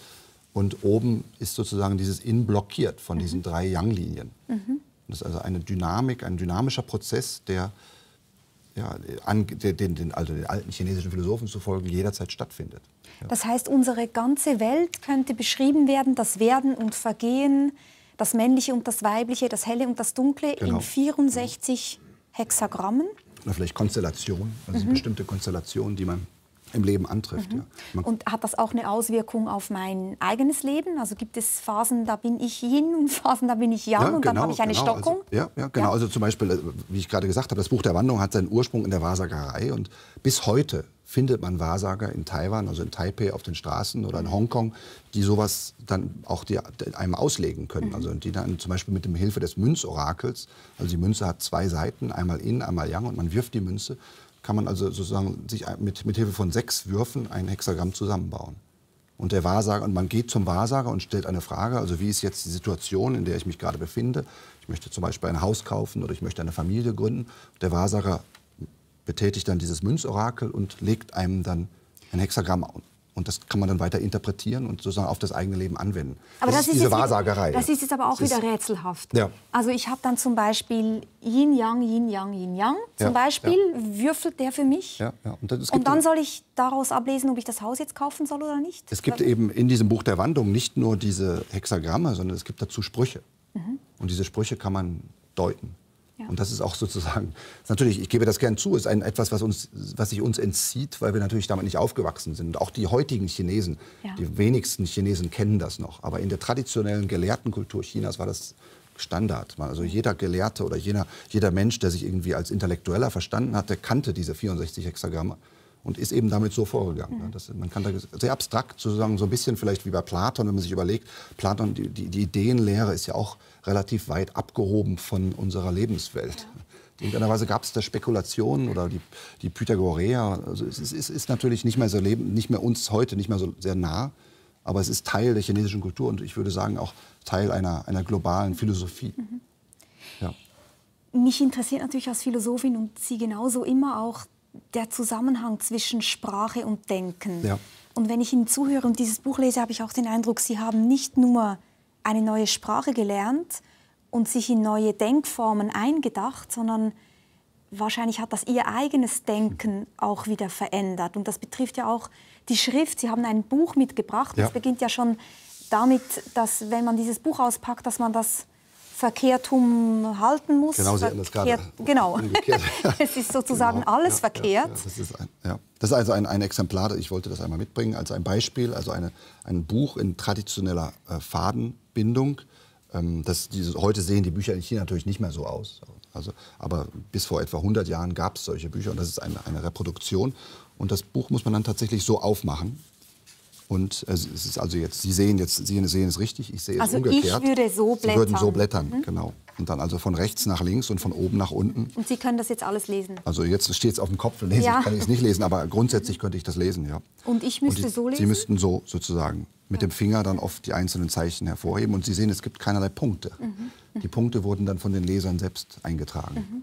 Und oben ist sozusagen dieses in blockiert von mhm. diesen drei Yang-Linien. Mhm. Das ist also eine Dynamik, ein dynamischer Prozess, der ja, an, den, den, also den alten chinesischen Philosophen zufolge jederzeit stattfindet. Ja. Das heißt, unsere ganze Welt könnte beschrieben werden, das Werden und Vergehen das Männliche und das Weibliche, das Helle und das Dunkle genau. in 64 Hexagrammen. Oder vielleicht Konstellationen, also mhm. bestimmte Konstellationen, die man im Leben antrifft. Mhm. Ja. Und hat das auch eine Auswirkung auf mein eigenes Leben? Also gibt es Phasen, da bin ich hin und Phasen, da bin ich Yang ja, und genau, dann habe ich eine genau, also, Stockung? Also, ja, ja, genau. Ja. Also zum Beispiel, äh, wie ich gerade gesagt habe, das Buch der Wanderung hat seinen Ursprung in der Wahrsagerei und bis heute findet man Wahrsager in Taiwan, also in Taipei auf den Straßen oder in mhm. Hongkong, die sowas dann auch die, einem auslegen können. Mhm. Also die dann zum Beispiel mit der Hilfe des Münzorakels, also die Münze hat zwei Seiten, einmal in, einmal Yang und man wirft die Münze kann man also sozusagen sich mit, mit Hilfe von sechs Würfen ein Hexagramm zusammenbauen. Und der Wahrsager, und man geht zum Wahrsager und stellt eine Frage, also wie ist jetzt die Situation, in der ich mich gerade befinde? Ich möchte zum Beispiel ein Haus kaufen oder ich möchte eine Familie gründen. Der Wahrsager betätigt dann dieses Münzorakel und legt einem dann ein Hexagramm und das kann man dann weiter interpretieren und sozusagen auf das eigene Leben anwenden. Aber das, das ist, ist diese Wahrsagerei. Das ist jetzt aber auch das wieder rätselhaft. Ja. Also ich habe dann zum Beispiel Yin Yang, Yin Yang, Yin Yang. Zum ja, Beispiel ja. würfelt der für mich. Ja, ja. Und, das, und dann soll ich daraus ablesen, ob ich das Haus jetzt kaufen soll oder nicht. Es gibt eben in diesem Buch der Wandlung nicht nur diese Hexagramme, sondern es gibt dazu Sprüche. Mhm. Und diese Sprüche kann man deuten. Ja. Und das ist auch sozusagen, natürlich, ich gebe das gern zu, ist ein, etwas, was, uns, was sich uns entzieht, weil wir natürlich damit nicht aufgewachsen sind. Und auch die heutigen Chinesen, ja. die wenigsten Chinesen kennen das noch. Aber in der traditionellen Gelehrtenkultur Chinas war das Standard. Also jeder Gelehrte oder jeder, jeder Mensch, der sich irgendwie als Intellektueller verstanden hatte, kannte diese 64 Hexagramme und ist eben damit so vorgegangen. Mhm. Das, man kann da sehr abstrakt sozusagen, so ein bisschen vielleicht wie bei Platon, wenn man sich überlegt, Platon, die, die, die Ideenlehre ist ja auch relativ weit abgehoben von unserer Lebenswelt. Ja. In irgendeiner Weise gab es da Spekulationen oder die, die Pythagoreer. Also es ist, es ist natürlich nicht mehr so leben, nicht mehr uns heute, nicht mehr so sehr nah, aber es ist Teil der chinesischen Kultur und ich würde sagen auch Teil einer, einer globalen Philosophie. Mhm. Ja. Mich interessiert natürlich als Philosophin und Sie genauso immer auch der Zusammenhang zwischen Sprache und Denken. Ja. Und wenn ich Ihnen zuhöre und dieses Buch lese, habe ich auch den Eindruck, Sie haben nicht nur eine neue Sprache gelernt und sich in neue Denkformen eingedacht, sondern wahrscheinlich hat das ihr eigenes Denken auch wieder verändert. Und das betrifft ja auch die Schrift. Sie haben ein Buch mitgebracht. Ja. Das beginnt ja schon damit, dass wenn man dieses Buch auspackt, dass man das Verkehrtum halten muss. Genau, Sie haben das gerade genau. es ist sozusagen genau. alles ja, verkehrt. Ja, das, ist ein, das, ist also ein, ein, Exemplar, ich wollte das einmal mitbringen, als ein Beispiel, also eine, ein Buch in traditioneller äh, Faden. Bindung. Ähm, das, diese, heute sehen die Bücher in China natürlich nicht mehr so aus. Also, aber bis vor etwa 100 Jahren gab es solche Bücher und das ist eine, eine Reproduktion. Und das Buch muss man dann tatsächlich so aufmachen, und äh, es ist also jetzt, Sie sehen jetzt, Sie sehen es richtig, ich sehe es also umgekehrt. Also ich würde so blättern. Sie würden so blättern, mhm. genau. Und dann also von rechts nach links und von oben nach unten. Und Sie können das jetzt alles lesen? Also jetzt steht es auf dem Kopf, lesen ja. kann ich es nicht lesen, aber grundsätzlich könnte ich das lesen, ja. Und ich müsste und die, so lesen? Sie müssten so sozusagen mit ja. dem Finger dann oft die einzelnen Zeichen hervorheben. Und Sie sehen, es gibt keinerlei Punkte. Mhm. Mhm. Die Punkte wurden dann von den Lesern selbst eingetragen. Mhm.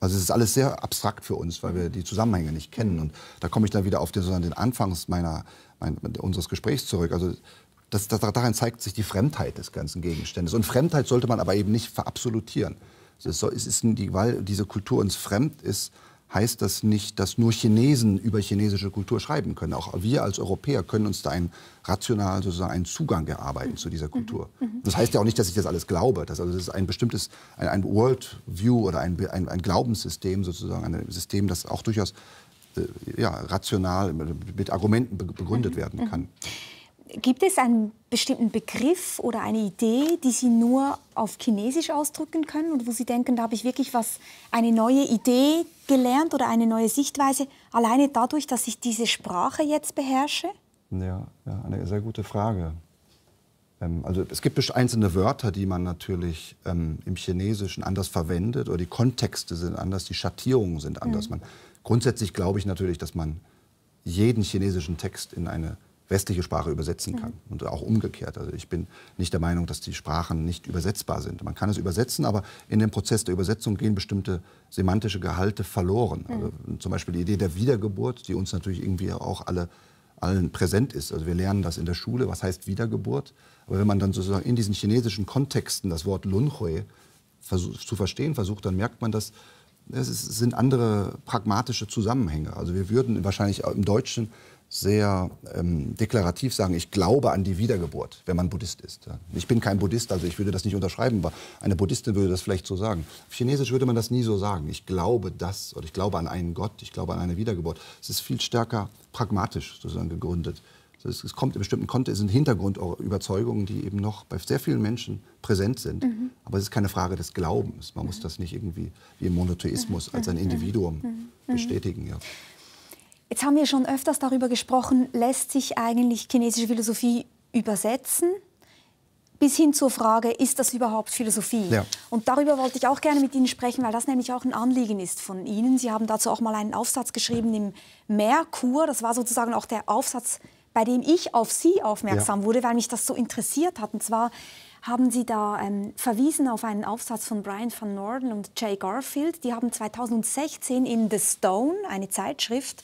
Also es ist alles sehr abstrakt für uns, weil wir die Zusammenhänge nicht kennen. Und da komme ich dann wieder auf den, sozusagen den Anfangs meiner mein, unseres Gesprächs zurück. Also das, das, daran zeigt sich die Fremdheit des ganzen Gegenstandes. Und Fremdheit sollte man aber eben nicht verabsolutieren. Es ist, die, weil diese Kultur uns fremd ist, heißt das nicht, dass nur Chinesen über chinesische Kultur schreiben können. Auch wir als Europäer können uns da einen rational sozusagen einen Zugang erarbeiten zu dieser Kultur. Mhm. Mhm. Das heißt ja auch nicht, dass ich das alles glaube. Das, also das ist ein bestimmtes ein, ein Worldview oder ein, ein, ein Glaubenssystem sozusagen, ein System, das auch durchaus äh, ja, rational, mit Argumenten begründet mhm. werden mhm. kann. Gibt es einen bestimmten Begriff oder eine Idee, die Sie nur auf Chinesisch ausdrücken können und wo Sie denken, da habe ich wirklich was, eine neue Idee gelernt oder eine neue Sichtweise, alleine dadurch, dass ich diese Sprache jetzt beherrsche? Ja, ja eine sehr gute Frage. Ähm, also es gibt einzelne Wörter, die man natürlich ähm, im Chinesischen anders verwendet oder die Kontexte sind anders, die Schattierungen sind anders. Mhm. Man Grundsätzlich glaube ich natürlich, dass man jeden chinesischen Text in eine westliche Sprache übersetzen mhm. kann. Mhm. Und auch umgekehrt. Also ich bin nicht der Meinung, dass die Sprachen nicht übersetzbar sind. Man kann es übersetzen, aber in dem Prozess der Übersetzung gehen bestimmte semantische Gehalte verloren. Mhm. Also äh, zum Beispiel die Idee der Wiedergeburt, die uns natürlich irgendwie auch alle, allen präsent ist. Also wir lernen das in der Schule, was heißt Wiedergeburt. Aber wenn man dann sozusagen in diesen chinesischen Kontexten das Wort Lunhui zu verstehen versucht, dann merkt man, dass es sind andere pragmatische Zusammenhänge. Also wir würden wahrscheinlich im Deutschen sehr ähm, deklarativ sagen, ich glaube an die Wiedergeburt, wenn man Buddhist ist. Ich bin kein Buddhist, also ich würde das nicht unterschreiben, aber eine Buddhistin würde das vielleicht so sagen. Auf Chinesisch würde man das nie so sagen. Ich glaube das oder ich glaube an einen Gott, ich glaube an eine Wiedergeburt. Es ist viel stärker pragmatisch sozusagen gegründet. Also es kommt im bestimmten Kontext, sind Hintergrundüberzeugungen, die eben noch bei sehr vielen Menschen präsent sind. Mhm. Aber es ist keine Frage des Glaubens. Man muss mhm. das nicht irgendwie wie im Monotheismus als ein Individuum mhm. Mhm. bestätigen. Ja. Jetzt haben wir schon öfters darüber gesprochen, lässt sich eigentlich chinesische Philosophie übersetzen? bis hin zur Frage, ist das überhaupt Philosophie? Ja. Und darüber wollte ich auch gerne mit Ihnen sprechen, weil das nämlich auch ein Anliegen ist von Ihnen. Sie haben dazu auch mal einen Aufsatz geschrieben im Merkur. Das war sozusagen auch der Aufsatz bei dem ich auf Sie aufmerksam ja. wurde, weil mich das so interessiert hat. Und zwar haben Sie da ähm, verwiesen auf einen Aufsatz von Brian van Norden und Jay Garfield. Die haben 2016 in The Stone, eine Zeitschrift,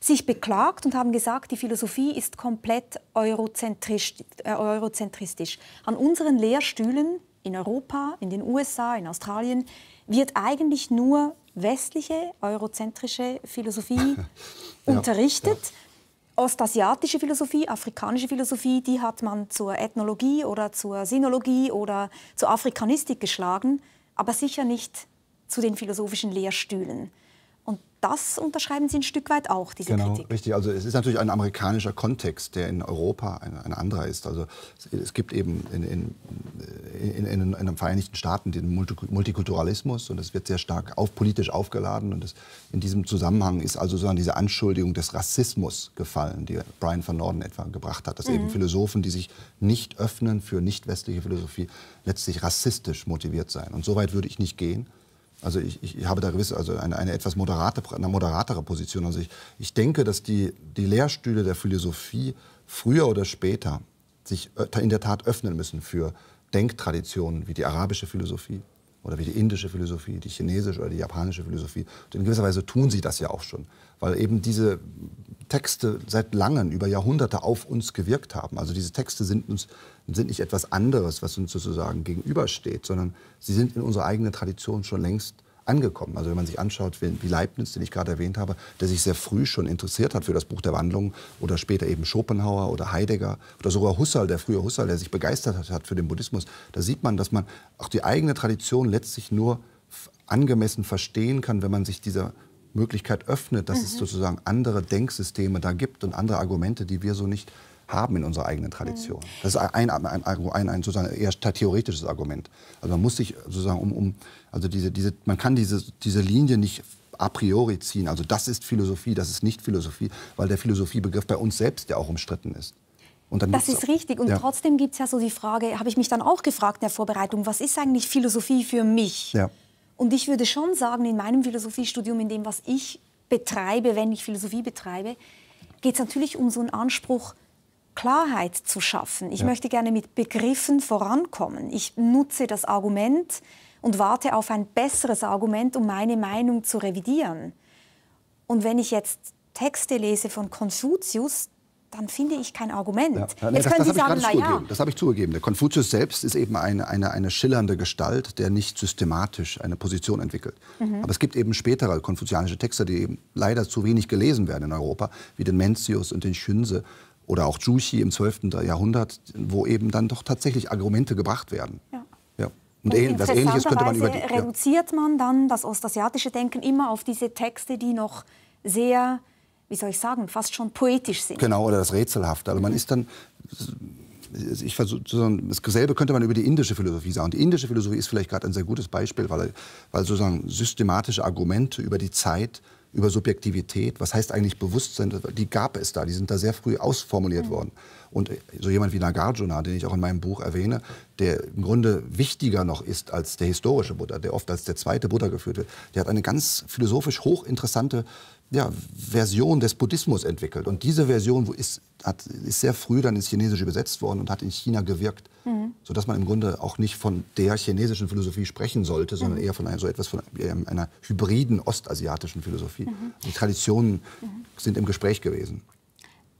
sich beklagt und haben gesagt, die Philosophie ist komplett eurozentristisch. Äh, eurozentristisch. An unseren Lehrstühlen in Europa, in den USA, in Australien wird eigentlich nur westliche, eurozentrische Philosophie ja, unterrichtet. Ja ostasiatische Philosophie, afrikanische Philosophie, die hat man zur Ethnologie oder zur Sinologie oder zur Afrikanistik geschlagen, aber sicher nicht zu den philosophischen Lehrstühlen das unterschreiben Sie ein Stück weit auch, diese genau, Kritik. Richtig, also es ist natürlich ein amerikanischer Kontext, der in Europa ein, ein anderer ist. Also es, es gibt eben in, in, in, in, den Vereinigten Staaten den Multikulturalismus und es wird sehr stark auf, politisch aufgeladen. Und das, in diesem Zusammenhang ist also sozusagen diese Anschuldigung des Rassismus gefallen, die Brian van Norden etwa gebracht hat, dass mhm. eben Philosophen, die sich nicht öffnen für nicht westliche Philosophie, letztlich rassistisch motiviert seien. Und so weit würde ich nicht gehen. Also ich, ich habe da gewisse, also eine, eine etwas moderate, eine moderatere Position. Also ich, ich denke, dass die, die Lehrstühle der Philosophie früher oder später sich in der Tat öffnen müssen für Denktraditionen wie die arabische Philosophie oder wie die indische Philosophie, die chinesische oder die japanische Philosophie. Und in gewisser Weise tun sie das ja auch schon, weil eben diese Texte seit langem, über Jahrhunderte auf uns gewirkt haben. Also diese Texte sind uns sind nicht etwas anderes, was uns sozusagen gegenübersteht, sondern sie sind in unserer eigenen Tradition schon längst angekommen. Also wenn man sich anschaut, wie Leibniz, den ich gerade erwähnt habe, der sich sehr früh schon interessiert hat für das Buch der Wandlung oder später eben Schopenhauer oder Heidegger oder sogar Husserl, der frühe Husserl, der sich begeistert hat für den Buddhismus, da sieht man, dass man auch die eigene Tradition letztlich nur angemessen verstehen kann, wenn man sich dieser Möglichkeit öffnet, dass mhm. es sozusagen andere Denksysteme da gibt und andere Argumente, die wir so nicht haben in unserer eigenen Tradition. Mhm. Das ist ein, ein, ein, ein, sozusagen eher theoretisches Argument. Also man muss sich sozusagen um, um also diese, diese, man kann diese, diese Linie nicht a priori ziehen. Also das ist Philosophie, das ist nicht Philosophie, weil der Philosophiebegriff bei uns selbst ja auch umstritten ist das ist richtig. Und ja. trotzdem gibt es ja so die Frage, habe ich mich dann auch gefragt in der Vorbereitung, was ist eigentlich Philosophie für mich? Ja. Und ich würde schon sagen, in meinem Philosophiestudium, in dem, was ich betreibe, wenn ich Philosophie betreibe, geht es natürlich um so einen Anspruch, Klarheit zu schaffen. Ich ja. möchte gerne mit Begriffen vorankommen. Ich nutze das Argument und warte auf ein besseres Argument, um meine Meinung zu revidieren. Und wenn ich jetzt Texte lese von Konfuzius, dann finde ich kein Argument. Ja, Jetzt das, können das Sie sagen, naja. Das habe ich zugegeben. Der Konfuzius selbst ist eben eine, eine, eine schillernde Gestalt, der nicht systematisch eine Position entwickelt. Mhm. Aber es gibt eben spätere konfuzianische Texte, die eben leider zu wenig gelesen werden in Europa, wie den Mencius und den Schünse oder auch Jushi im 12. Jahrhundert, wo eben dann doch tatsächlich Argumente gebracht werden. Ja. Und was Ähnliches könnte man über die, reduziert man dann das ostasiatische Denken immer auf diese Texte, die noch sehr wie soll ich sagen, fast schon poetisch sind. Genau, oder das Rätselhafte. Also man mhm. ist dann ich versuch, dasselbe könnte man über die indische Philosophie sagen. Die indische Philosophie ist vielleicht gerade ein sehr gutes Beispiel, weil, weil sozusagen systematische Argumente über die Zeit, über Subjektivität, was heißt eigentlich Bewusstsein, die gab es da, die sind da sehr früh ausformuliert mhm. worden. Und so jemand wie Nagarjuna, den ich auch in meinem Buch erwähne, der im Grunde wichtiger noch ist als der historische Buddha, der oft als der zweite Buddha geführt wird, der hat eine ganz philosophisch hochinteressante ja, Version des Buddhismus entwickelt. Und diese Version ist, hat, ist sehr früh dann ins Chinesische übersetzt worden und hat in China gewirkt. Mhm. Sodass man im Grunde auch nicht von der chinesischen Philosophie sprechen sollte, sondern mhm. eher von einer, so etwas von einer hybriden ostasiatischen Philosophie. Mhm. Die Traditionen mhm. sind im Gespräch gewesen.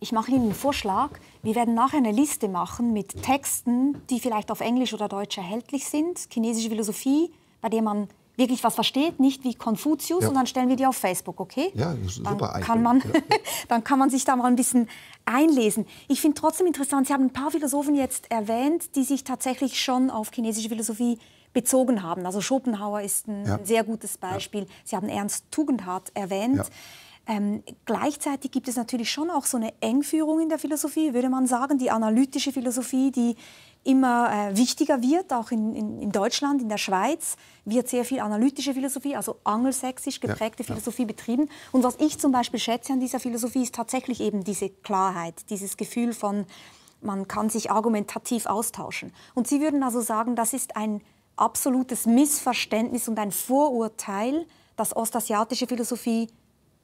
Ich mache Ihnen einen Vorschlag. Wir werden nachher eine Liste machen mit Texten, die vielleicht auf Englisch oder Deutsch erhältlich sind. Chinesische Philosophie, bei der man wirklich was versteht, nicht wie Konfuzius, ja. und dann stellen wir die auf Facebook, okay? Ja, super. Dann kann, man, dann kann man sich da mal ein bisschen einlesen. Ich finde trotzdem interessant, Sie haben ein paar Philosophen jetzt erwähnt, die sich tatsächlich schon auf chinesische Philosophie bezogen haben. Also Schopenhauer ist ein ja. sehr gutes Beispiel. Sie haben Ernst Tugendhardt erwähnt. Ähm, gleichzeitig gibt es natürlich schon auch so eine Engführung in der Philosophie, würde man sagen, die analytische Philosophie, die immer äh, wichtiger wird, auch in, in, in, Deutschland, in der Schweiz, wird sehr viel analytische Philosophie, also angelsächsisch geprägte ja, Philosophie ja. betrieben. Und was ich zum Beispiel schätze an dieser Philosophie, ist tatsächlich eben diese Klarheit, dieses Gefühl von, man kann sich argumentativ austauschen. Und Sie würden also sagen, das ist ein absolutes Missverständnis und ein Vorurteil, dass ostasiatische Philosophie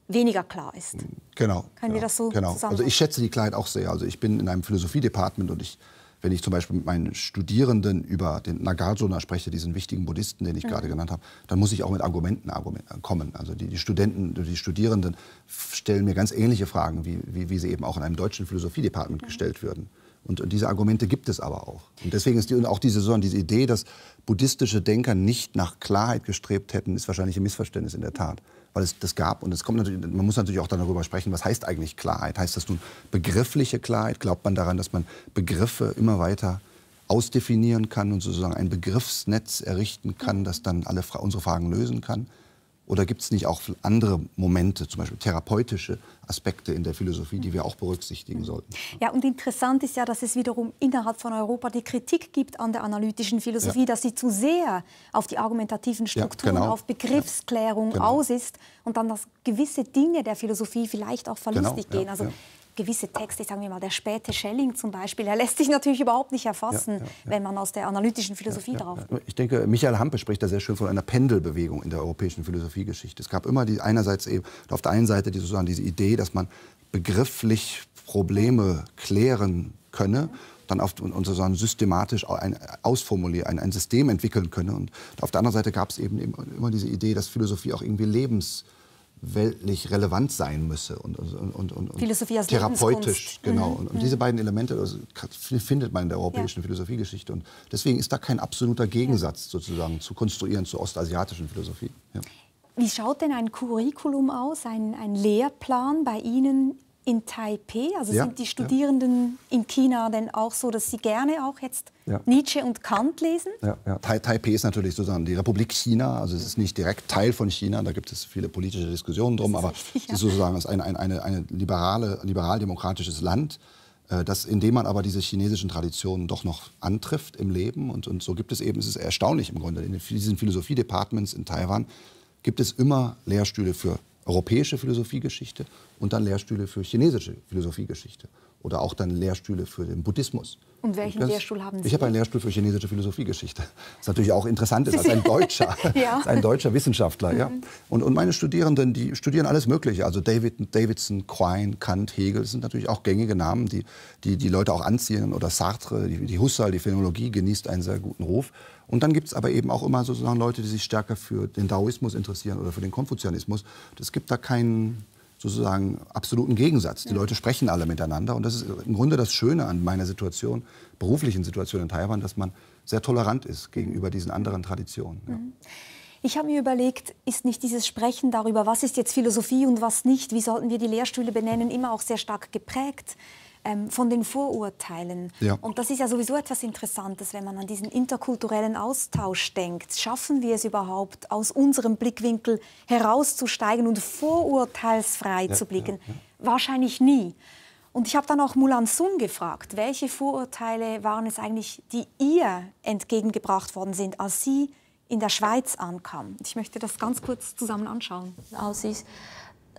weniger klar ist. Genau. Können ja, wir genau, das so genau. Also ich schätze die Klarheit auch sehr. Also ich bin in einem Philosophiedepartment und ich wenn ich zum Beispiel mit meinen Studierenden über den Nagarjuna spreche, diesen wichtigen Buddhisten, den ich mhm. gerade genannt habe, dann muss ich auch mit Argumenten äh, kommen. Also die, die, Studenten, die Studierenden stellen mir ganz ähnliche Fragen, wie, wie, wie sie eben auch in einem deutschen philosophie mhm. gestellt würden. Und diese Argumente gibt es aber auch. Und deswegen ist die, und auch diese, diese Idee, dass buddhistische Denker nicht nach Klarheit gestrebt hätten, ist wahrscheinlich ein Missverständnis in der Tat weil es das gab. Und es kommt natürlich, man muss natürlich auch darüber sprechen, was heißt eigentlich Klarheit? Heißt das nun begriffliche Klarheit? Glaubt man daran, dass man Begriffe immer weiter ausdefinieren kann und sozusagen ein Begriffsnetz errichten kann, das dann alle unsere Fragen lösen kann? Oder gibt es nicht auch andere Momente, zum Beispiel therapeutische Aspekte in der Philosophie, die wir auch berücksichtigen mhm. sollten? Ja, und interessant ist ja, dass es wiederum innerhalb von Europa die Kritik gibt an der analytischen Philosophie, ja. dass sie zu sehr auf die argumentativen Strukturen, ja, genau. auf Begriffsklärung ja, genau. aus ist und dann, dass gewisse Dinge der Philosophie vielleicht auch genau, verlustig genau, gehen. Also gewisse Texte, sagen wir mal, der späte Schelling zum Beispiel, der lässt sich natürlich überhaupt nicht erfassen, ja, ja, ja. wenn man aus der analytischen Philosophie drauf. Ich denke, Michael Hampe spricht da sehr schön von einer Pendelbewegung in der europäischen Philosophiegeschichte. Es gab immer die, einerseits eben, auf der einen Seite die, sozusagen diese Idee, dass man begrifflich Probleme klären könne dann auf, und, sozusagen systematisch ein, ausformulieren, ein, ein System entwickeln könne. Und auf der anderen Seite gab es eben immer diese Idee, dass Philosophie auch irgendwie Lebens weltlich relevant sein müsse und, und, und, und therapeutisch. Mhm. Genau. Mhm. Und, diese beiden Elemente also, findet man in der europäischen ja. Philosophiegeschichte. Und deswegen ist da kein absoluter Gegensatz sozusagen zu konstruieren zur ostasiatischen Philosophie. Ja. Wie schaut denn ein Curriculum aus, ein, ein Lehrplan bei Ihnen in Taipei? Also ja, sind die Studierenden ja. in China denn auch so, dass sie gerne auch jetzt ja. Nietzsche und Kant lesen? Ja, tai Taipei ist natürlich sozusagen die Republik China, also es ist nicht direkt Teil von China, da gibt es viele politische Diskussionen drum, aber es ist sozusagen ein, ein eine, eine liberale, liberal-demokratisches Land, äh, das, dem man aber diese chinesischen Traditionen doch noch antrifft im Leben und, und so gibt es eben, es ist erstaunlich im Grunde, in diesen Philosophie-Departments in Taiwan gibt es immer Lehrstühle für europäische Philosophiegeschichte und dann Lehrstühle für chinesische Philosophiegeschichte oder auch dann Lehrstühle für den Buddhismus. Und welchen und das, Lehrstuhl haben Sie? Ich habe einen Lehrstuhl für chinesische Philosophiegeschichte. Das ist natürlich auch interessant ist, als ein deutscher, ja. als ein deutscher Wissenschaftler. Ja. Mhm. Und, und meine Studierenden, die studieren alles Mögliche. Also David, Davidson, Quine, Kant, Hegel sind natürlich auch gängige Namen, die die, die Leute auch anziehen. Oder Sartre, die, die Husserl, die Phänomenologie genießt einen sehr guten Ruf. Und dann gibt es aber eben auch immer sozusagen Leute, die sich stärker für den Daoismus interessieren oder für den Konfuzianismus. Es gibt da keinen sozusagen absoluten Gegensatz. Die ja. Leute sprechen alle miteinander. Und das ist im Grunde das Schöne an meiner Situation, beruflichen Situation in Taiwan, dass man sehr tolerant ist gegenüber diesen anderen Traditionen. Ja. Mhm. Ich habe mir überlegt, ist nicht dieses Sprechen darüber, was ist jetzt Philosophie und was nicht, wie sollten wir die Lehrstühle benennen, immer auch sehr stark geprägt ähm, von den Vorurteilen. Ja. Und das ist ja sowieso etwas Interessantes, wenn man an diesen interkulturellen Austausch denkt. Schaffen wir es überhaupt, aus unserem Blickwinkel herauszusteigen und vorurteilsfrei ja, zu blicken? Ja, Wahrscheinlich nie. Und ich habe dann auch Mulan Sun gefragt, welche Vorurteile waren es eigentlich, die ihr entgegengebracht worden sind, als sie in der Schweiz ankam. Ich möchte das ganz kurz zusammen anschauen. Als ich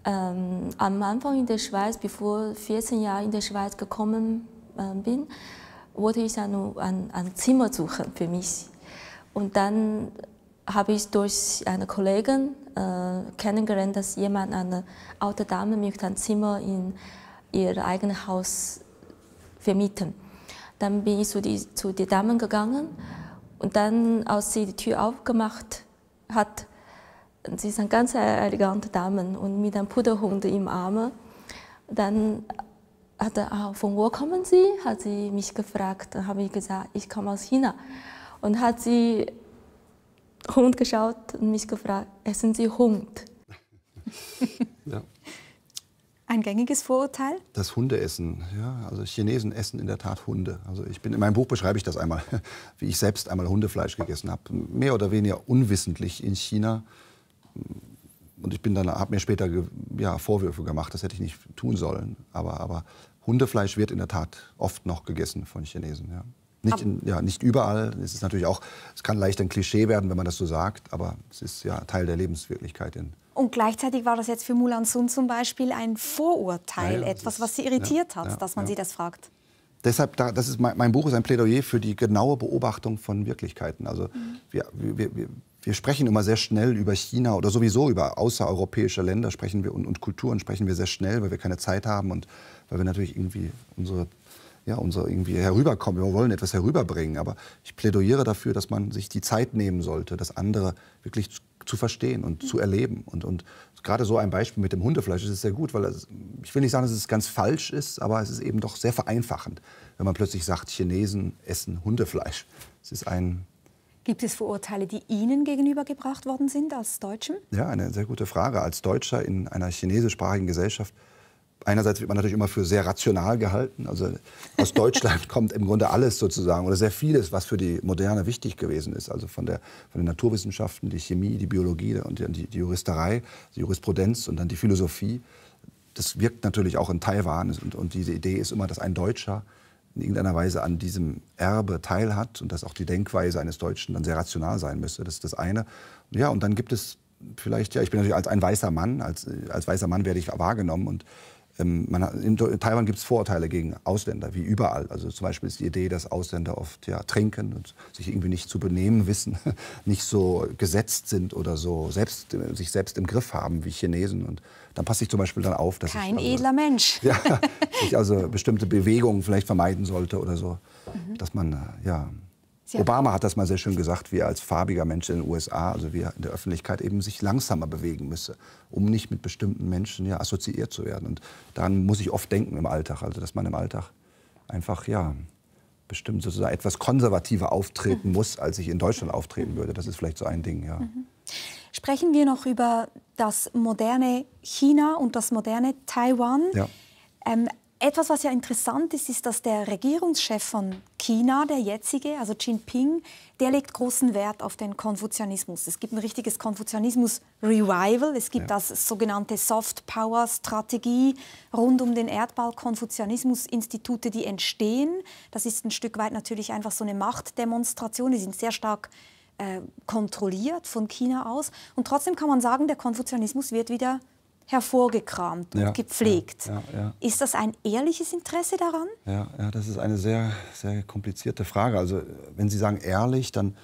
ähm, am Anfang in der Schweiz, bevor 14 Jahre in der Schweiz gekommen ähm, bin, wollte ich ein, ein, ein Zimmer suchen für mich. Und dann habe ich durch einen Kollegen äh, kennengelernt, dass jemand, eine alte Dame, möchte ein Zimmer in ihr eigenes Haus vermieten. Dann bin ich zu, die, zu der Dame gegangen und dann, als sie die Tür aufgemacht hat, sie ist eine ganz e- elegante Dame und mit einem Puderhund im Arm. Dann hat er, ah, von wo kommen Sie? Hat sie mich gefragt. Dann habe ich gesagt, ich komme aus China. Und hat sie Hund geschaut und mich gefragt, essen äh, Sie Hund? ja. Ein gängiges Vorurteil? Das Hundeessen. Ja, also Chinesen essen in der Tat Hunde. Also ich bin in meinem Buch beschreibe ich das einmal, wie ich selbst einmal Hundefleisch gegessen habe, mehr oder weniger unwissentlich in China und ich bin dann, habe mir später ja, Vorwürfe gemacht, das hätte ich nicht tun sollen. Aber, aber Hundefleisch wird in der Tat oft noch gegessen von Chinesen. Ja. Nicht, in, ja, nicht überall. Es ist natürlich auch, es kann leicht ein Klischee werden, wenn man das so sagt, aber es ist ja Teil der Lebenswirklichkeit in, und gleichzeitig war das jetzt für Mulan Sun zum Beispiel ein Vorurteil, ja, etwas, ist, was sie irritiert ja, hat, dass man sie das fragt. Deshalb, das ist mein, mein, Buch ist ein Plädoyer für die genaue Beobachtung von Wirklichkeiten. Also mhm. wir, wir, wir, wir sprechen immer sehr schnell über China oder sowieso über außereuropäische Länder sprechen wir und, und Kulturen sprechen wir sehr schnell, weil wir keine Zeit haben und weil wir natürlich irgendwie unsere ja, unsere irgendwie herüberkommen. Wir wollen etwas herüberbringen. Aber ich plädoyiere dafür, dass man sich die Zeit nehmen sollte, das andere wirklich zu, zu verstehen und mhm. zu erleben. Und, und gerade so ein Beispiel mit dem Hundefleisch ist sehr gut, weil es, ich will nicht sagen, dass es ganz falsch ist, aber es ist eben doch sehr vereinfachend, wenn man plötzlich sagt, Chinesen essen Hundefleisch. Es ist ein Gibt es Vorurteile, die Ihnen gegenübergebracht worden sind als Deutschen? Ja, eine sehr gute Frage. Als Deutscher in einer chinesischsprachigen Gesellschaft einerseits wird man natürlich immer für sehr rational gehalten. Also aus Deutschland kommt im Grunde alles sozusagen oder sehr vieles, was für die Moderne wichtig gewesen ist. Also von, der, von den Naturwissenschaften, die Chemie, die Biologie und die, die Juristerei, die Jurisprudenz und dann die Philosophie. Das wirkt natürlich auch in Taiwan. Und, und diese Idee ist immer, dass ein Deutscher in irgendeiner Weise an diesem Erbe teilhat und dass auch die Denkweise eines Deutschen dann sehr rational sein müsste. Das ist das eine. Ja, und dann gibt es vielleicht, ja, ich bin natürlich als ein weißer Mann, als, als weißer Mann werde ich wahrgenommen und ähm, man, in Taiwan gibt es Vorurteile gegen Ausländer, wie überall. Also zum Beispiel ist die Idee, dass Ausländer oft ja, trinken und sich irgendwie nicht zu benehmen wissen, nicht so gesetzt sind oder so selbst, sich selbst im Griff haben wie Chinesen und dann passe ich zum Beispiel dann auf, dass Kein ich... Kein also, edler Mensch. Ja, ich also bestimmte Bewegungen vielleicht vermeiden sollte oder so. Mhm. Dass man, äh, ja... Sie Obama hat das mal sehr schön gesagt, wie er als farbiger Mensch in den USA, also wie er in der Öffentlichkeit eben sich langsamer bewegen müsse, um nicht mit bestimmten Menschen ja, assoziiert zu werden. Und daran muss ich oft denken im Alltag, also dass man im Alltag einfach, ja, bestimmt sozusagen etwas konservativer auftreten muss, als ich in Deutschland auftreten würde. Das ist vielleicht so ein Ding, ja. Mhm. Sprechen wir noch über das moderne China und das moderne Taiwan. Ja. Ähm, etwas, was ja interessant ist, ist, dass der Regierungschef von China, der jetzige, also Xi Jinping, der legt großen Wert auf den Konfuzianismus. Es gibt ein richtiges Konfuzianismus-Revival. Es gibt ja. das sogenannte Soft Power-Strategie rund um den Erdball. Konfuzianismus-Institute, die entstehen. Das ist ein Stück weit natürlich einfach so eine Machtdemonstration. Die sind sehr stark äh, kontrolliert von China aus. Und trotzdem kann man sagen, der Konfuzianismus wird wieder hervorgekramt und ja, gepflegt. Ja, ja, ist das ein ehrliches Interesse daran? Ja, das ist eine sehr, sehr komplizierte Frage. Also wenn Sie sagen ehrlich, dann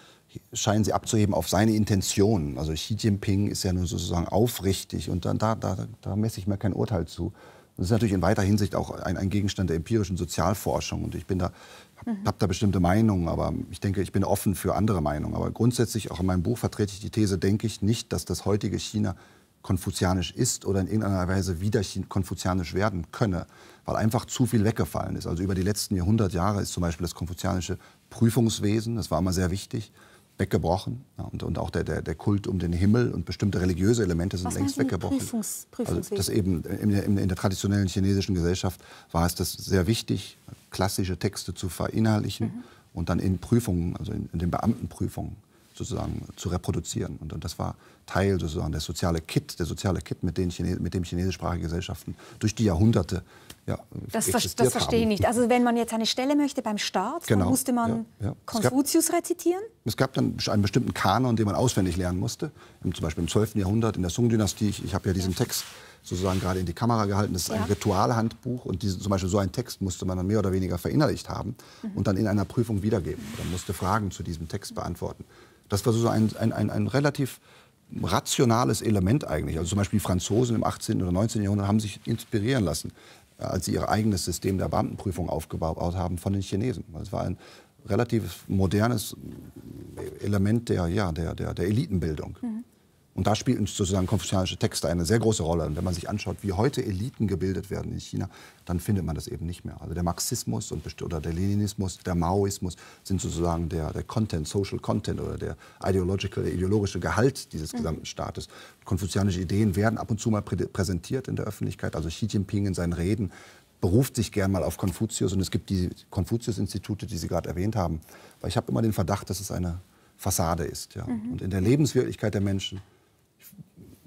scheinen sie abzuheben auf seine Intentionen. Also Xi Jinping ist ja nur sozusagen aufrichtig und dann, da, da, da messe ich mir kein Urteil zu. Das ist natürlich in weiter Hinsicht auch ein, ein Gegenstand der empirischen Sozialforschung und ich bin da ich mhm. habe da bestimmte Meinungen, aber ich denke, ich bin offen für andere Meinungen. Aber grundsätzlich, auch in meinem Buch vertrete ich die These, denke ich nicht, dass das heutige China konfuzianisch ist oder in irgendeiner Weise wieder konfuzianisch werden könne, weil einfach zu viel weggefallen ist. Also über die letzten 100 Jahre ist zum Beispiel das konfuzianische Prüfungswesen, das war immer sehr wichtig, weggebrochen. Und, und auch der, der, der Kult um den Himmel und bestimmte religiöse Elemente sind Was längst weggebrochen. Prüfungs, also das eben in der, in der traditionellen chinesischen Gesellschaft war es das sehr wichtig, klassische Texte zu verinnerlichen mhm. und dann in Prüfungen, also in, in den Beamtenprüfungen sozusagen zu reproduzieren. Und, und das war Teil sozusagen, der soziale Kit, der soziale Kit, mit, den Chine mit dem chinesischsprachige Gesellschaften durch die Jahrhunderte ja, das, das verstehe ich nicht. Also wenn man jetzt eine Stelle möchte beim Staat, genau. dann musste man ja, ja. Konfuzius es gab, rezitieren? Es gab dann einen bestimmten Kanon, den man auswendig lernen musste. zum Beispiel im 12. Jahrhundert in der Sung-Dynastie. Ich, ich habe ja diesen Text sozusagen gerade in die Kamera gehalten. Das ist ein Ritualhandbuch und diese, zum Beispiel so einen Text musste man dann mehr oder weniger verinnerlicht haben mhm. und dann in einer Prüfung wiedergeben. Man musste Fragen zu diesem Text beantworten. Das war so ein, ein, ein, ein relativ rationales Element eigentlich. Also zum Beispiel die Franzosen im 18. oder 19. Jahrhundert haben sich inspirieren lassen, äh, als sie ihr eigenes System der Beamtenprüfung aufgebaut haben von den Chinesen. Also es war ein relativ modernes Element der, ja, der, der, der Elitenbildung. Mhm. Und da spielten sozusagen konfuzianische Texte eine sehr große Rolle. Und wenn man sich anschaut, wie heute Eliten gebildet werden in China, dann findet man das eben nicht mehr. Also der Marxismus und, oder der Leninismus, der Maoismus sind sozusagen der, der Content, Social Content oder der ideological, der ideologische Gehalt dieses gesamten Staates. Konfuzianische Ideen werden ab und zu mal präsentiert in der Öffentlichkeit. Also Xi Jinping in seinen Reden beruft sich gern mal auf Konfuzius. Und es gibt die Konfuzius-Institute, die Sie gerade erwähnt haben. Weil ich habe immer den Verdacht, dass es eine Fassade ist. Ja. Mhm. Und in der Lebenswirklichkeit der Menschen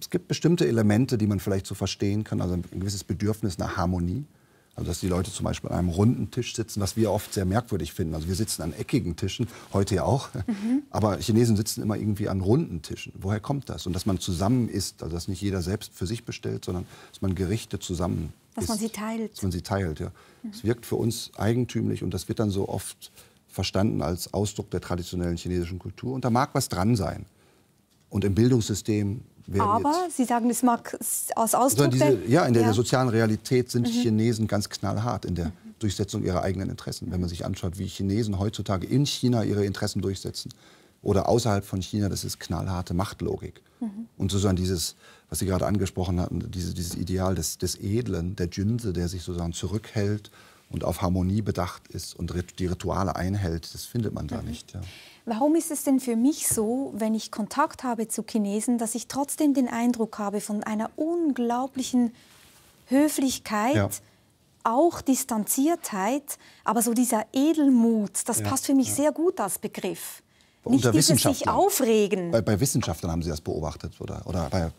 es gibt bestimmte Elemente, die man vielleicht so verstehen kann, also ein gewisses Bedürfnis nach Harmonie. Also dass die Leute zum Beispiel an einem runden Tisch sitzen, was wir oft sehr merkwürdig finden. Also wir sitzen an eckigen Tischen, heute ja auch. Mhm. Aber Chinesen sitzen immer irgendwie an runden Tischen. Woher kommt das? Und dass man zusammen isst, also dass nicht jeder selbst für sich bestellt, sondern dass man Gerichte zusammen isst. Dass man sie teilt. Dass man sie teilt, ja. Mhm. Das wirkt für uns eigentümlich und das wird dann so oft verstanden als Ausdruck der traditionellen chinesischen Kultur. Und da mag was dran sein. Und im Bildungssystem aber jetzt, Sie sagen, das mag aus also Ausdruck diese, Ja, in der, ja. der, sozialen Realität sind mhm. Chinesen ganz knallhart in der mhm. Durchsetzung ihrer eigenen Interessen. Wenn man sich anschaut, wie Chinesen heutzutage in China ihre Interessen durchsetzen oder außerhalb von China, das ist knallharte Machtlogik. Mhm. Und sozusagen dieses, was Sie gerade angesprochen hatten, diese, dieses Ideal des, des Edlen, der Jünse, der sich sozusagen zurückhält und auf Harmonie bedacht ist und die Rituale einhält, das findet man da mhm. nicht. Ja. Warum ist es denn für mich so, wenn ich Kontakt habe zu Chinesen, dass ich trotzdem den Eindruck habe von einer unglaublichen Höflichkeit, ja. auch Distanziertheit, aber so dieser Edelmut, das ja, passt für mich ja. sehr gut als Begriff. Nicht dieses sich aufregen. Bei, bei, Wissenschaftlern haben Sie das beobachtet oder, oder bei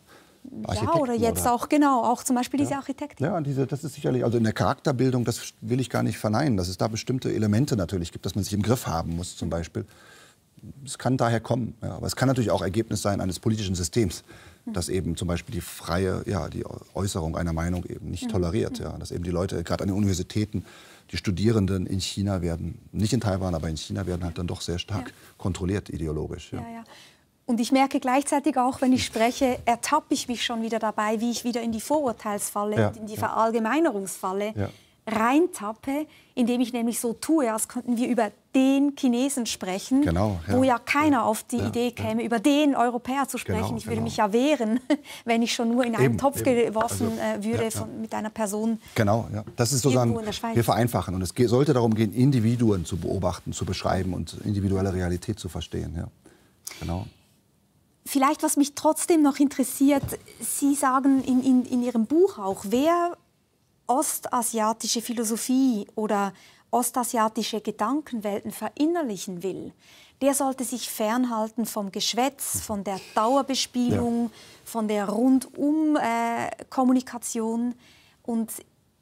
ja, oder jetzt oder? auch, genau, auch zum Beispiel diese ja. Architektin. Ja, diese, das ist sicherlich, also in der Charakterbildung, das will ich gar nicht verneinen, dass es da bestimmte Elemente natürlich gibt, dass man sich im Griff haben muss zum Beispiel. Es kann daher kommen, ja, aber es kann natürlich auch Ergebnis sein eines politischen Systems, hm. das eben zum Beispiel die freie, ja, die Äußerung einer Meinung eben nicht hm. toleriert, ja, dass eben die Leute, gerade an den Universitäten, die Studierenden in China werden, nicht in Taiwan, aber in China werden halt dann doch sehr stark ja. kontrolliert ideologisch. Ja. Ja, und ich merke gleichzeitig auch, wenn ich spreche, ertappe ich mich schon wieder dabei, wie ich wieder in die Vorurteilsfalle, ja, in die Verallgemeinerungsfalle ja. reintappe, indem ich nämlich so tue, als könnten wir über den Chinesen sprechen, genau, ja, wo ja keiner auf die Idee käme, über den Europäer zu genau, sprechen. Genau, ich würde genau. mich ja wehren, wenn ich schon nur in einen eben, Topf eben. Also, geworfen also, würde von, mit einer Person. Genau, ja. das ist sozusagen, wir vereinfachen. Und es sollte darum gehen, Individuen zu beobachten, zu beschreiben und individuelle Realität zu verstehen. Genau. Vielleicht, was mich trotzdem noch interessiert, Sie sagen in, in, in Ihrem Buch auch, wer ostasiatische Philosophie oder ostasiatische Gedankenwelten verinnerlichen will, der sollte sich fernhalten vom Geschwätz, von der Dauerbespielung, ja. von der Rundum-Kommunikation äh, und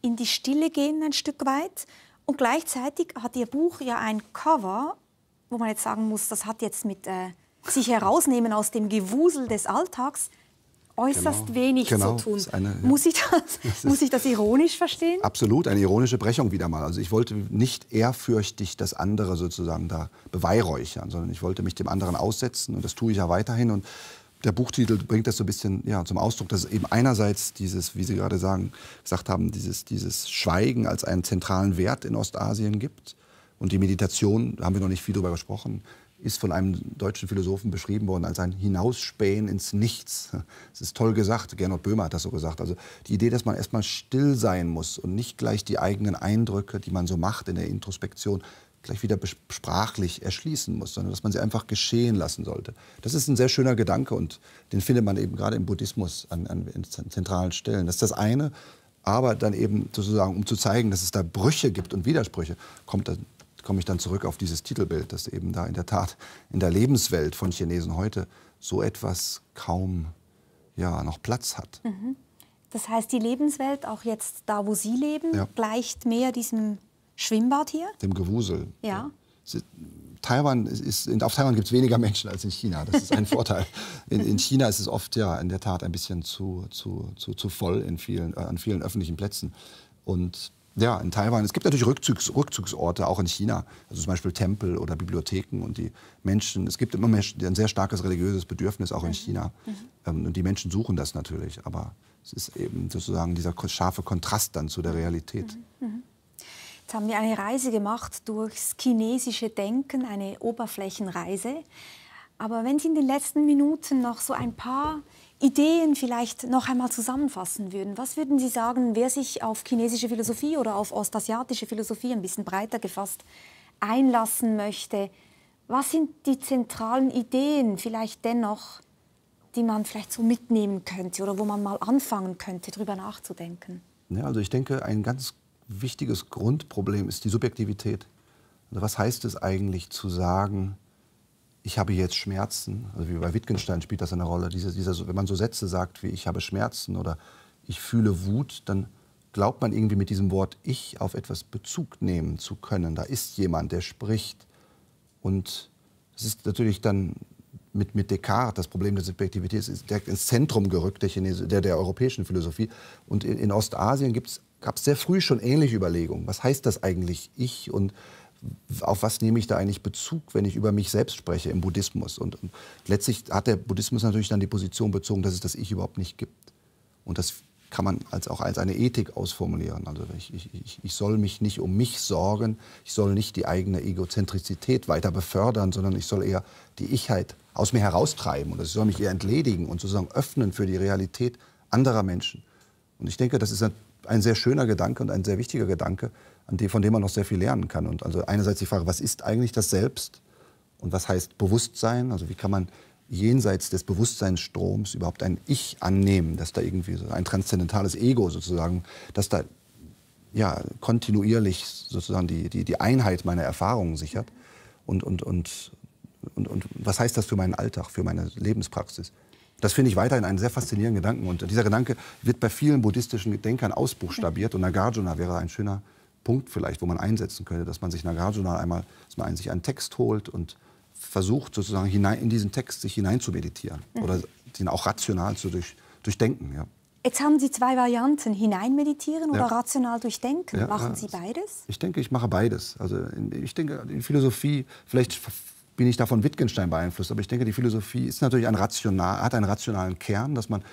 in die Stille gehen ein Stück weit. Und gleichzeitig hat Ihr Buch ja ein Cover, wo man jetzt sagen muss, das hat jetzt mit äh, sich herausnehmen aus dem Gewusel des Alltags, äußerst genau, wenig genau, zu tun. Eine, ja. muss, ich das, das muss ich das ironisch verstehen? Absolut, eine ironische Brechung wieder mal. Also ich wollte nicht ehrfürchtig das andere sozusagen da beweihräuchern, sondern ich wollte mich dem anderen aussetzen und das tue ich ja weiterhin. Und der Buchtitel bringt das so ein bisschen ja, zum Ausdruck, dass eben einerseits dieses, wie Sie gerade sagen, gesagt haben, dieses, dieses Schweigen als einen zentralen Wert in Ostasien gibt. Und die Meditation, da haben wir noch nicht viel drüber gesprochen, ist von einem deutschen Philosophen beschrieben worden als ein Hinausspähen ins Nichts. Das ist toll gesagt, Gernot Böhmer hat das so gesagt. Also die Idee, dass man erstmal still sein muss und nicht gleich die eigenen Eindrücke, die man so macht in der Introspektion, gleich wieder sprachlich erschließen muss, sondern dass man sie einfach geschehen lassen sollte. Das ist ein sehr schöner Gedanke und den findet man eben gerade im Buddhismus an, an zentralen Stellen. Das ist das eine, aber dann eben sozusagen, um zu zeigen, dass es da Brüche gibt und Widersprüche, kommt dann komme ich dann zurück auf dieses Titelbild, dass eben da in der Tat in der Lebenswelt von Chinesen heute so etwas kaum ja, noch Platz hat. Mhm. Das heißt, die Lebenswelt, auch jetzt da, wo Sie leben, ja. gleicht mehr diesem Schwimmbad hier? Dem Gewusel. ja. Taiwan ist, auf Taiwan gibt es weniger Menschen als in China. Das ist ein Vorteil. In, in, China ist es oft ja in der Tat ein bisschen zu, zu, zu, zu voll in vielen, äh, an vielen öffentlichen Plätzen. Und ja, in Taiwan. Es gibt natürlich Rückzugs Rückzugsorte, auch in China. Also zum Beispiel Tempel oder Bibliotheken und die Menschen, es gibt immer mehr ein sehr starkes religiöses Bedürfnis, auch in mhm. China. Mhm. Ähm, und die Menschen suchen das natürlich. Aber es ist eben sozusagen dieser scharfe Kontrast dann zu der Realität. Mhm. mhm. Jetzt haben wir eine Reise gemacht durchs chinesische Denken, eine Oberflächenreise. Aber wenn Sie in den letzten Minuten noch so ein paar Ideen vielleicht noch einmal zusammenfassen würden, was würden Sie sagen, wer sich auf chinesische Philosophie oder auf ostasiatische Philosophie ein bisschen breiter gefasst einlassen möchte, was sind die zentralen Ideen vielleicht dennoch, die man vielleicht so mitnehmen könnte oder wo man mal anfangen könnte, darüber nachzudenken? Ja, also ich denke, ein ganz wichtiges Grundproblem ist die Subjektivität. Also was heißt es eigentlich zu sagen, ich habe jetzt Schmerzen, also wie bei Wittgenstein spielt das eine Rolle, diese, dieser, wenn man so Sätze sagt wie ich habe Schmerzen oder ich fühle Wut, dann glaubt man irgendwie mit diesem Wort ich auf etwas Bezug nehmen zu können. Da ist jemand, der spricht. Und es ist natürlich dann mit, mit Descartes, das Problem der Subjektivität ist direkt ins Zentrum gerückt der, Chinese, der, der europäischen Philosophie. Und in, in Ostasien gab es sehr früh schon ähnliche Überlegungen. Was heißt das eigentlich ich? Und auf was nehme ich da eigentlich Bezug, wenn ich über mich selbst spreche im Buddhismus. Und, und letztlich hat der Buddhismus natürlich dann die Position bezogen, dass es das Ich überhaupt nicht gibt. Und das kann man als auch als eine Ethik ausformulieren. Also ich, ich, ich soll mich nicht um mich sorgen, ich soll nicht die eigene Egozentrizität weiter befördern, sondern ich soll eher die Ichheit aus mir heraustreiben und ich soll mich eher entledigen und sozusagen öffnen für die Realität anderer Menschen. Und ich denke, das ist ein, ein sehr schöner Gedanke und ein sehr wichtiger Gedanke, die, von dem man noch sehr viel lernen kann. Und also einerseits die Frage, was ist eigentlich das Selbst und was heißt Bewusstsein? Also wie kann man jenseits des Bewusstseinsstroms überhaupt ein Ich annehmen, dass da irgendwie so ein transzendentales Ego sozusagen, dass da ja, kontinuierlich sozusagen die, die, die Einheit meiner Erfahrungen sichert. Und, und, und, und, und was heißt das für meinen Alltag, für meine Lebenspraxis? Das finde ich weiterhin einen sehr faszinierenden Gedanken. Und dieser Gedanke wird bei vielen buddhistischen Denkern ausbuchstabiert. Und Nagarjuna wäre ein schöner Punkt vielleicht, wo man einsetzen könnte, dass man sich in einmal, dass man sich einen Text holt und versucht sozusagen hinein, in diesen Text sich hinein zu meditieren mhm. oder den auch rational zu durch, durchdenken. Ja. Jetzt haben Sie zwei Varianten, hineinmeditieren oder ja. rational durchdenken. Ja, Machen Sie beides? Ich denke, ich mache beides. Also ich denke, die Philosophie, vielleicht bin ich davon Wittgenstein beeinflusst, aber ich denke, die Philosophie ist natürlich ein rational, hat einen rationalen Kern, dass man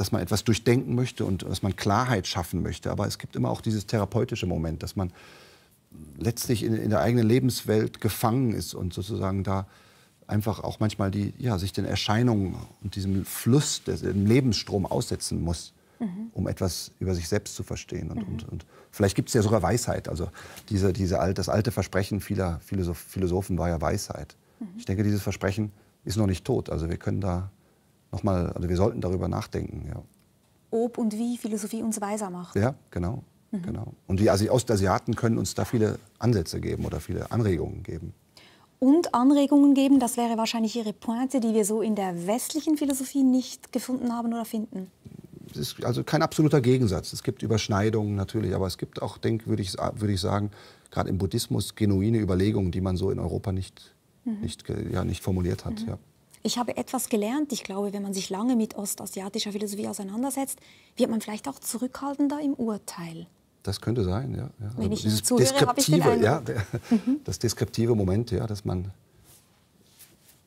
dass man etwas durchdenken möchte und dass man Klarheit schaffen möchte. Aber es gibt immer auch dieses therapeutische Moment, dass man letztlich in, in der eigenen Lebenswelt gefangen ist und sozusagen da einfach auch manchmal die, ja, sich den Erscheinungen und diesem Fluss, dem Lebensstrom aussetzen muss, mhm. um etwas über sich selbst zu verstehen. Und, mhm. und, und vielleicht gibt es ja sogar Weisheit. Also diese, diese, das alte Versprechen vieler Philosophen war ja Weisheit. Mhm. Ich denke, dieses Versprechen ist noch nicht tot. Also wir können da nochmal, also wir sollten darüber nachdenken. Ja. Ob und wie Philosophie uns weiser macht. Ja, genau. Mhm. genau. Und die Ostasiaten können uns da viele Ansätze geben oder viele Anregungen geben. Und Anregungen geben, das wäre wahrscheinlich Ihre Pointe, die wir so in der westlichen Philosophie nicht gefunden haben oder finden. Es ist also kein absoluter Gegensatz. Es gibt Überschneidungen natürlich, aber es gibt auch, denke würde ich, würd ich sagen, gerade im Buddhismus genuine Überlegungen, die man so in Europa nicht, mhm. nicht, ja, nicht formuliert hat. Mhm. Ja. Ich habe etwas gelernt. Ich glaube, wenn man sich lange mit ostasiatischer Philosophie auseinandersetzt, wird man vielleicht auch zurückhaltender im Urteil. Das könnte sein, ja. ja. Wenn also ich nicht zuhöre, deskriptive, ich ja, mhm. das deskriptive Moment, ja, dass man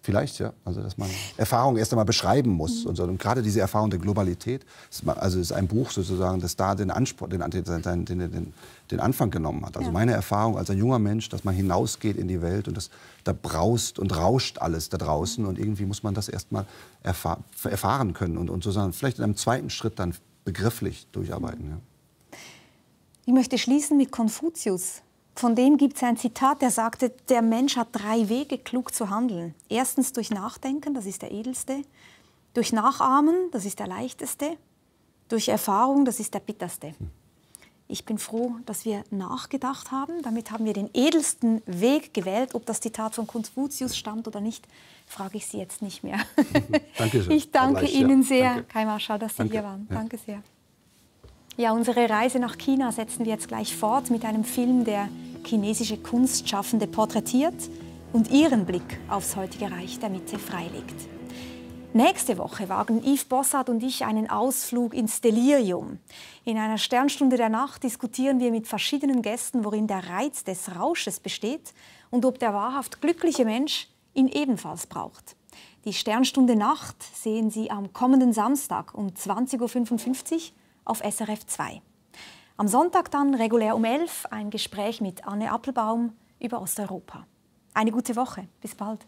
Vielleicht, ja. Also, dass man Erfahrungen erst einmal beschreiben muss. Mhm. Und, so. und gerade diese Erfahrung der Globalität, ist, also ist ein Buch sozusagen, das da den, Anspruch, den, den, den, den Anfang genommen hat. Also ja. meine Erfahrung als ein junger Mensch, dass man hinausgeht in die Welt und das, da braust und rauscht alles da draußen. Mhm. Und irgendwie muss man das erst mal erfahr, erfahren können und, und sozusagen vielleicht in einem zweiten Schritt dann begrifflich durcharbeiten. Mhm. Ja. Ich möchte schließen mit Konfuzius. Von dem gibt es ein Zitat, der sagte, der Mensch hat drei Wege, klug zu handeln. Erstens durch Nachdenken, das ist der edelste. Durch Nachahmen, das ist der leichteste. Durch Erfahrung, das ist der bitterste. Ich bin froh, dass wir nachgedacht haben. Damit haben wir den edelsten Weg gewählt. Ob das Zitat von Konfuzius stammt oder nicht, frage ich Sie jetzt nicht mehr. Danke schön. Ich danke Ihnen sehr, danke. Kai Marschall, dass Sie danke. hier waren. Danke sehr. Ja, unsere Reise nach China setzen wir jetzt gleich fort mit einem Film, der chinesische Kunstschaffende porträtiert und ihren Blick aufs heutige Reich der Mitte freilegt. Nächste Woche wagen Yves Bossard und ich einen Ausflug ins Delirium. In einer Sternstunde der Nacht diskutieren wir mit verschiedenen Gästen, worin der Reiz des Rausches besteht und ob der wahrhaft glückliche Mensch ihn ebenfalls braucht. Die Sternstunde Nacht sehen Sie am kommenden Samstag um 20.55 Uhr auf SRF 2. Am Sonntag dann regulär um 11 ein Gespräch mit Anne Appelbaum über Osteuropa. Eine gute Woche. Bis bald.